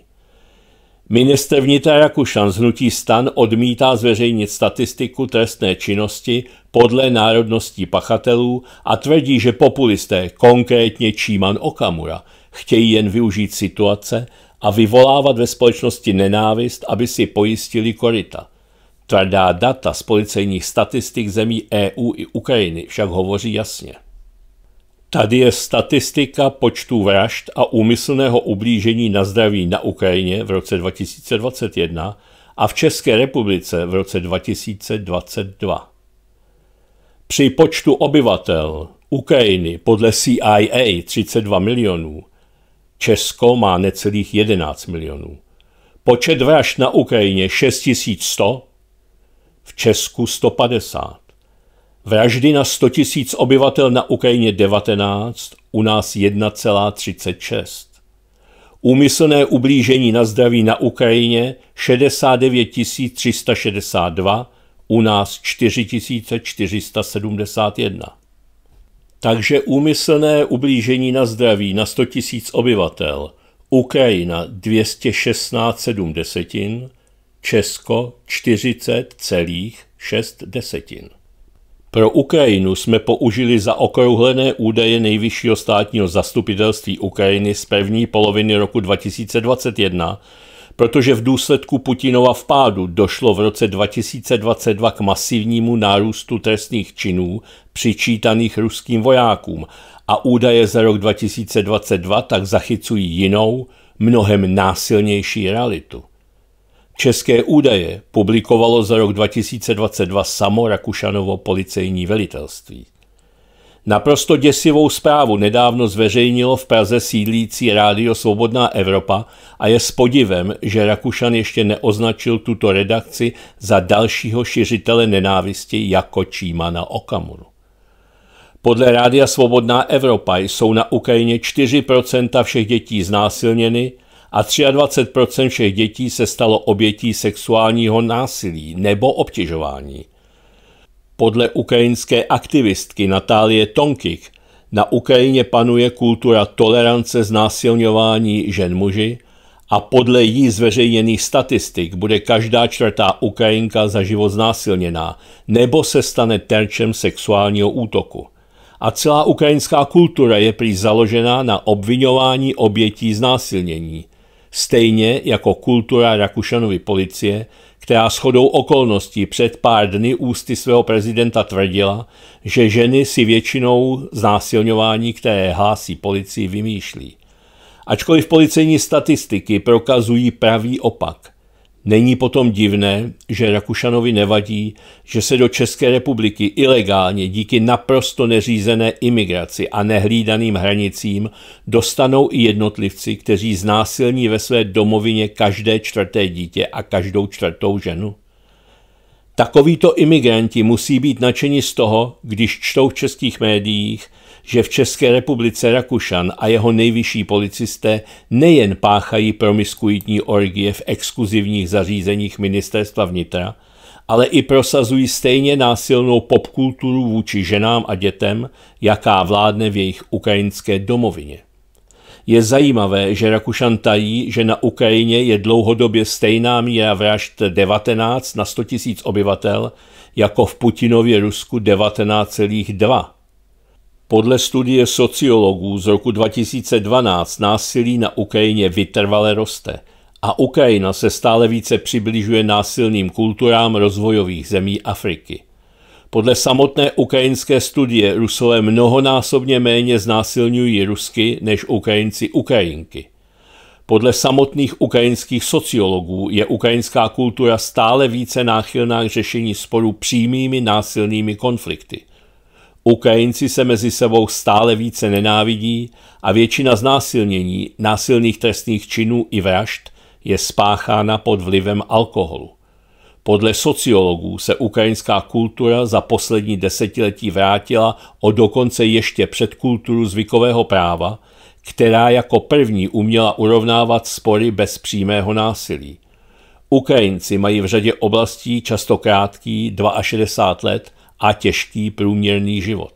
Minister vnitra Rakušan z hnutí stan odmítá zveřejnit statistiku trestné činnosti podle národností pachatelů a tvrdí, že populisté, konkrétně Číman Okamura, Chtějí jen využít situace a vyvolávat ve společnosti nenávist, aby si pojistili korita. Tvrdá data z policejních statistik zemí EU i Ukrajiny však hovoří jasně. Tady je statistika počtu vražd a úmyslného ublížení na zdraví na Ukrajině v roce 2021 a v České republice v roce 2022. Při počtu obyvatel Ukrajiny podle CIA 32 milionů Česko má necelých 11 milionů. Počet vražd na Ukrajině 6100, v Česku 150. Vraždy na 100 000 obyvatel na Ukrajině 19, u nás 1,36. Úmyslné ublížení na zdraví na Ukrajině 69 362, u nás 4471. Takže úmyslné ublížení na zdraví na 100 000 obyvatel. Ukrajina 216,7 desetin, Česko 40,6 desetin. Pro Ukrajinu jsme použili zaokrouhlené údaje Nejvyššího státního zastupitelství Ukrajiny z první poloviny roku 2021, protože v důsledku Putinova vpádu došlo v roce 2022 k masivnímu nárůstu trestných činů přičítaných ruským vojákům a údaje za rok 2022 tak zachycují jinou, mnohem násilnější realitu. České údaje publikovalo za rok 2022 samo Rakušanovo policejní velitelství. Naprosto děsivou zprávu nedávno zveřejnilo v Praze sídlící rádio Svobodná Evropa a je s podivem, že Rakušan ještě neoznačil tuto redakci za dalšího šiřitele nenávisti jako Čímana Okamuru. Podle Rádia Svobodná Evropa jsou na Ukrajině 4% všech dětí znásilněny a 23% všech dětí se stalo obětí sexuálního násilí nebo obtěžování – podle ukrajinské aktivistky Natálie Tonkik na Ukrajině panuje kultura tolerance znásilňování žen muži a podle jí zveřejněných statistik bude každá čtvrtá Ukrajinka za život znásilněná nebo se stane terčem sexuálního útoku. A celá ukrajinská kultura je prý založená na obvinování obětí znásilnění, stejně jako kultura Rakušanovy policie – která shodou okolností před pár dny ústy svého prezidenta tvrdila, že ženy si většinou znásilňování, které hlásí policii, vymýšlí. Ačkoliv policejní statistiky prokazují pravý opak – Není potom divné, že Rakušanovi nevadí, že se do České republiky ilegálně díky naprosto neřízené imigraci a nehlídaným hranicím dostanou i jednotlivci, kteří znásilní ve své domovině každé čtvrté dítě a každou čtvrtou ženu? Takovýto imigranti musí být nadšeni z toho, když čtou v českých médiích, že v České republice Rakušan a jeho nejvyšší policisté nejen páchají promiskuitní orgie v exkluzivních zařízeních ministerstva vnitra, ale i prosazují stejně násilnou popkulturu vůči ženám a dětem, jaká vládne v jejich ukrajinské domovině. Je zajímavé, že Rakušan tají, že na Ukrajině je dlouhodobě stejná míra vražd 19 na 100 000 obyvatel jako v Putinově Rusku 19,2. Podle studie sociologů z roku 2012 násilí na Ukrajině vytrvale roste a Ukrajina se stále více přibližuje násilným kulturám rozvojových zemí Afriky. Podle samotné ukrajinské studie Rusové mnohonásobně méně znásilňují Rusky než Ukrajinci Ukrajinky. Podle samotných ukrajinských sociologů je ukrajinská kultura stále více náchylná k řešení sporu přímými násilnými konflikty. Ukrajinci se mezi sebou stále více nenávidí a většina znásilnění, násilných trestných činů i vražd je spáchána pod vlivem alkoholu. Podle sociologů se ukrajinská kultura za poslední desetiletí vrátila o dokonce ještě před kulturu zvykového práva, která jako první uměla urovnávat spory bez přímého násilí. Ukrajinci mají v řadě oblastí často krátký 62 let a těžký průměrný život.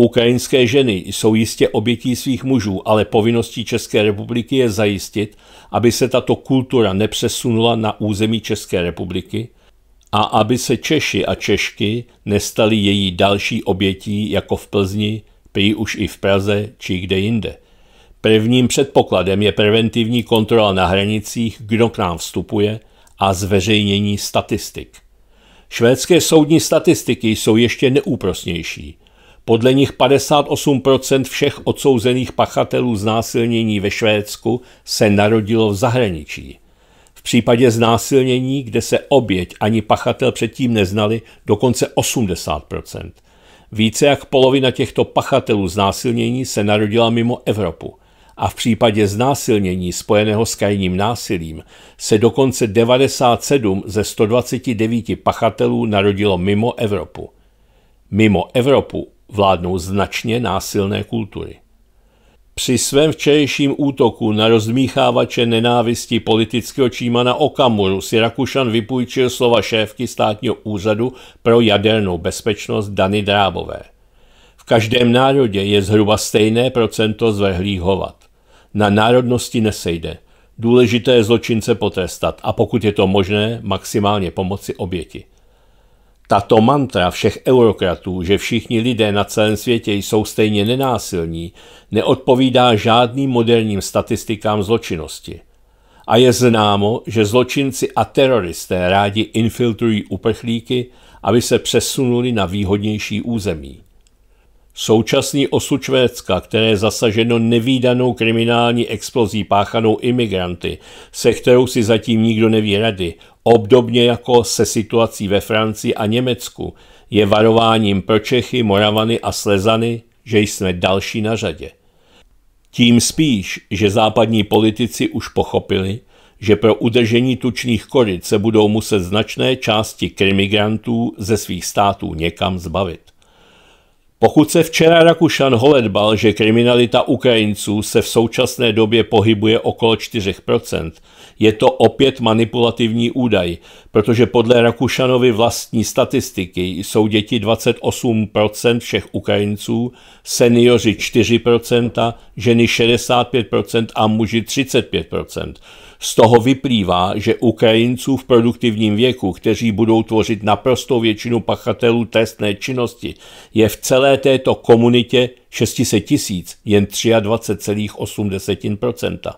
Ukrajinské ženy jsou jistě obětí svých mužů, ale povinností České republiky je zajistit, aby se tato kultura nepřesunula na území České republiky a aby se Češi a Češky nestali její další obětí jako v Plzni, prý už i v Praze či kde jinde. Prvním předpokladem je preventivní kontrola na hranicích, kdo k nám vstupuje a zveřejnění statistik. Švédské soudní statistiky jsou ještě neúprosnější – podle nich 58% všech odsouzených pachatelů znásilnění ve Švédsku se narodilo v zahraničí. V případě znásilnění, kde se oběť ani pachatel předtím neznali, dokonce 80%. Více jak polovina těchto pachatelů znásilnění se narodila mimo Evropu a v případě znásilnění spojeného s krajním násilím se dokonce 97 ze 129 pachatelů narodilo mimo Evropu. Mimo Evropu vládnou značně násilné kultury. Při svém včerejším útoku na rozmíchávače nenávisti politického čímana Okamuru si Rakušan vypůjčil slova šéfky státního úřadu pro jadernou bezpečnost Dany Drábové. V každém národě je zhruba stejné procento zvrhlých hovat. Na národnosti nesejde. Důležité je zločince potrestat a pokud je to možné, maximálně pomoci oběti. Tato mantra všech eurokratů, že všichni lidé na celém světě jsou stejně nenásilní, neodpovídá žádným moderním statistikám zločinnosti. A je známo, že zločinci a teroristé rádi infiltrují uprchlíky, aby se přesunuli na výhodnější území. Současný osud Švédska, které je zasaženo nevýdanou kriminální explozí páchanou imigranty, se kterou si zatím nikdo neví rady, obdobně jako se situací ve Francii a Německu, je varováním pro Čechy, Moravany a Slezany, že jsme další na řadě. Tím spíš, že západní politici už pochopili, že pro udržení tučných koryt se budou muset značné části krimigrantů ze svých států někam zbavit. Pokud se včera Rakušan holedbal, že kriminalita Ukrajinců se v současné době pohybuje okolo 4%, je to opět manipulativní údaj, protože podle Rakušanovy vlastní statistiky jsou děti 28% všech Ukrajinců, seniori 4%, ženy 65% a muži 35%. Z toho vyplývá, že Ukrajinců v produktivním věku, kteří budou tvořit naprostou většinu pachatelů trestné činnosti, je v celé této komunitě 600 tisíc, jen 23,8%.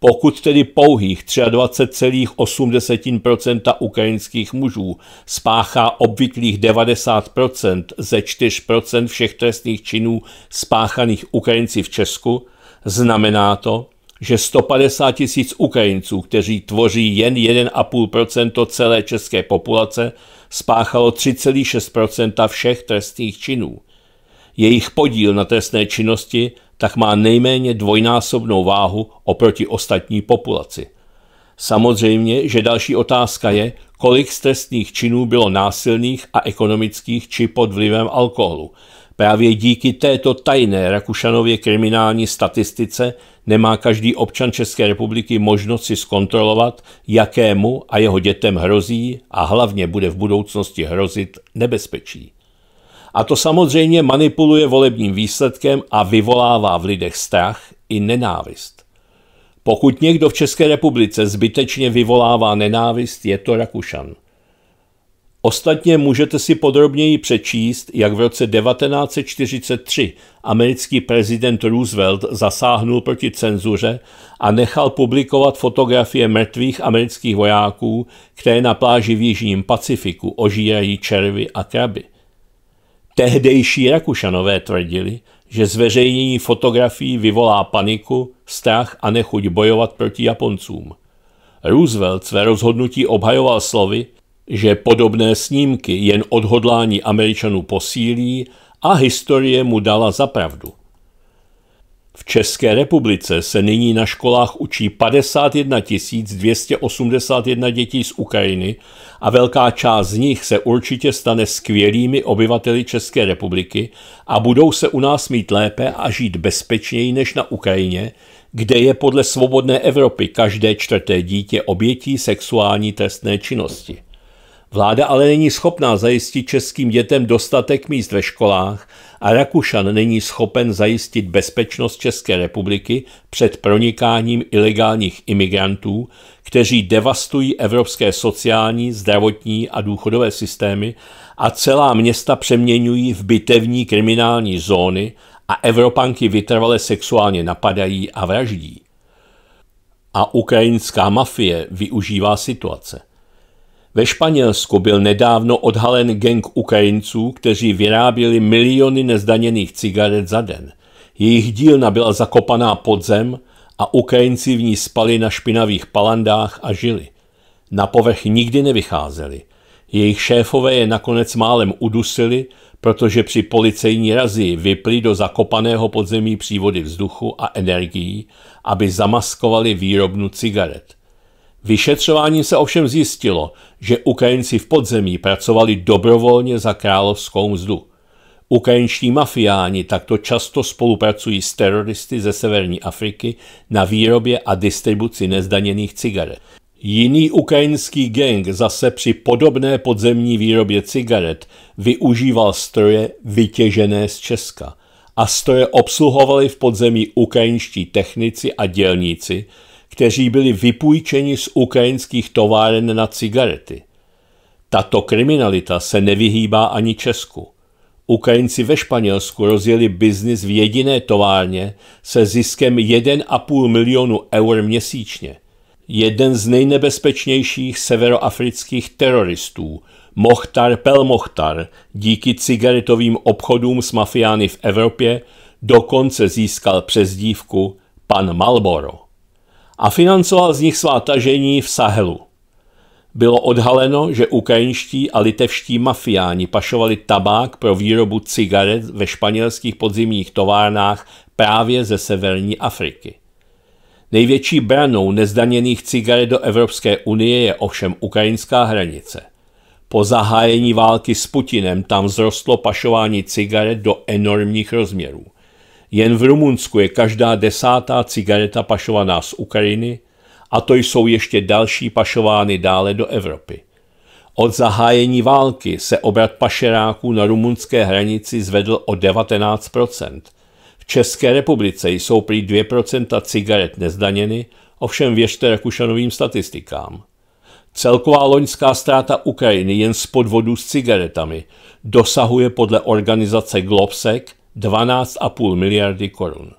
Pokud tedy pouhých 23,8% ukrajinských mužů spáchá obvyklých 90% ze 4% všech trestných činů spáchaných Ukrajinci v Česku, znamená to, že 150 tisíc Ukrajinců, kteří tvoří jen 1,5 celé české populace, spáchalo 3,6 všech trestných činů. Jejich podíl na trestné činnosti tak má nejméně dvojnásobnou váhu oproti ostatní populaci. Samozřejmě, že další otázka je, kolik z trestných činů bylo násilných a ekonomických či pod vlivem alkoholu, Právě díky této tajné Rakušanově kriminální statistice nemá každý občan České republiky možnost si zkontrolovat, jakému a jeho dětem hrozí a hlavně bude v budoucnosti hrozit nebezpečí. A to samozřejmě manipuluje volebním výsledkem a vyvolává v lidech strach i nenávist. Pokud někdo v České republice zbytečně vyvolává nenávist, je to Rakušan – Ostatně můžete si podrobněji přečíst, jak v roce 1943 americký prezident Roosevelt zasáhnul proti cenzuře a nechal publikovat fotografie mrtvých amerických vojáků, které na pláži v Jižním Pacifiku ožírají červy a kraby. Tehdejší Rakušanové tvrdili, že zveřejnění fotografií vyvolá paniku, strach a nechuť bojovat proti Japoncům. Roosevelt své rozhodnutí obhajoval slovy, že podobné snímky jen odhodlání Američanů posílí a historie mu dala zapravdu. V České republice se nyní na školách učí 51 281 dětí z Ukrajiny a velká část z nich se určitě stane skvělými obyvateli České republiky a budou se u nás mít lépe a žít bezpečněji než na Ukrajině, kde je podle svobodné Evropy každé čtvrté dítě obětí sexuální trestné činnosti. Vláda ale není schopná zajistit českým dětem dostatek míst ve školách a Rakušan není schopen zajistit bezpečnost České republiky před pronikáním ilegálních imigrantů, kteří devastují evropské sociální, zdravotní a důchodové systémy a celá města přeměňují v bitevní kriminální zóny a Evropanky vytrvale sexuálně napadají a vraždí. A ukrajinská mafie využívá situace – ve Španělsku byl nedávno odhalen gang Ukrajinců, kteří vyráběli miliony nezdaněných cigaret za den. Jejich dílna byla zakopaná pod zem a Ukrajinci v ní spali na špinavých palandách a žili. Na povrch nikdy nevycházeli. Jejich šéfové je nakonec málem udusili, protože při policejní razii vypli do zakopaného podzemí přívody vzduchu a energií, aby zamaskovali výrobnu cigaret – Vyšetřování se ovšem zjistilo, že Ukrajinci v podzemí pracovali dobrovolně za královskou mzdu. Ukrajinští mafiáni takto často spolupracují s teroristy ze severní Afriky na výrobě a distribuci nezdaněných cigaret. Jiný ukrajinský gang zase při podobné podzemní výrobě cigaret využíval stroje vytěžené z Česka. A stroje obsluhovali v podzemí ukrajinští technici a dělníci, kteří byli vypůjčeni z ukrajinských továren na cigarety. Tato kriminalita se nevyhýbá ani Česku. Ukrajinci ve Španělsku rozjeli biznis v jediné továrně se ziskem 1,5 milionu eur měsíčně. Jeden z nejnebezpečnějších severoafrických teroristů, Mohtar Pelmohtar, díky cigaretovým obchodům s mafiány v Evropě dokonce získal přezdívku pan Malboro a financoval z nich svá tažení v Sahelu. Bylo odhaleno, že ukrajinští a litevští mafiáni pašovali tabák pro výrobu cigaret ve španělských podzimních továrnách právě ze severní Afriky. Největší branou nezdaněných cigaret do Evropské unie je ovšem ukrajinská hranice. Po zahájení války s Putinem tam vzrostlo pašování cigaret do enormních rozměrů. Jen v Rumunsku je každá desátá cigareta pašovaná z Ukrajiny a to jsou ještě další pašovány dále do Evropy. Od zahájení války se obrat pašeráků na rumunské hranici zvedl o 19 V České republice jsou prý 2 cigaret nezdaněny, ovšem věřte Rakušanovým statistikám. Celková loňská ztráta Ukrajiny jen z podvodů s cigaretami dosahuje podle organizace Globsec 12,5 miliardy korun.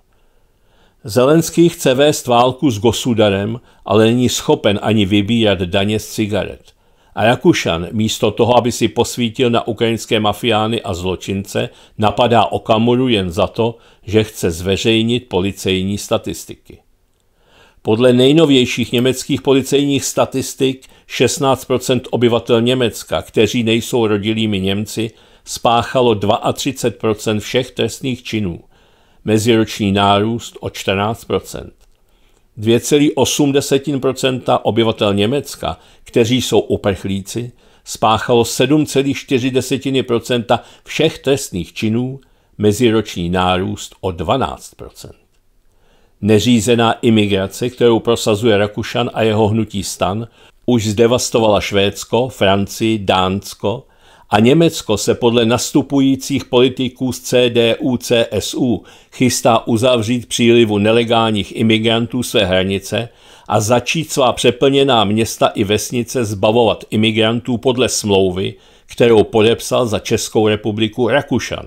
Zelenský chce vést válku s Gosudarem, ale není schopen ani vybírat daně z cigaret. A Jakušan, místo toho, aby si posvítil na ukrajinské mafiány a zločince, napadá Okamuru jen za to, že chce zveřejnit policejní statistiky. Podle nejnovějších německých policejních statistik 16 obyvatel Německa, kteří nejsou rodilými Němci, spáchalo 32 všech trestných činů, meziroční nárůst o 14 2,8 obyvatel Německa, kteří jsou uprchlíci, spáchalo 7,4 všech trestných činů, meziroční nárůst o 12 Neřízená imigrace, kterou prosazuje Rakušan a jeho hnutí stan, už zdevastovala Švédsko, Francii, Dánsko, a Německo se podle nastupujících politiků z CDU CSU chystá uzavřít přílivu nelegálních imigrantů své hranice a začít svá přeplněná města i vesnice zbavovat imigrantů podle smlouvy, kterou podepsal za Českou republiku Rakušan.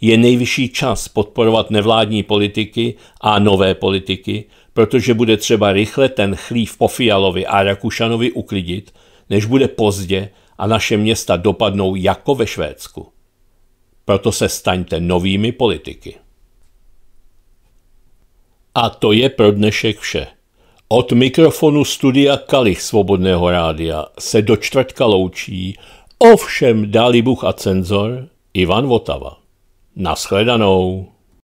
Je nejvyšší čas podporovat nevládní politiky a nové politiky, protože bude třeba rychle ten chlív po Fialovi a Rakušanovi uklidit, než bude pozdě a naše města dopadnou jako ve Švédsku. Proto se staňte novými politiky. A to je pro dnešek vše. Od mikrofonu studia Kalich Svobodného rádia se do čtvrtka loučí ovšem dáli Bůh a cenzor Ivan Votava. Naschledanou.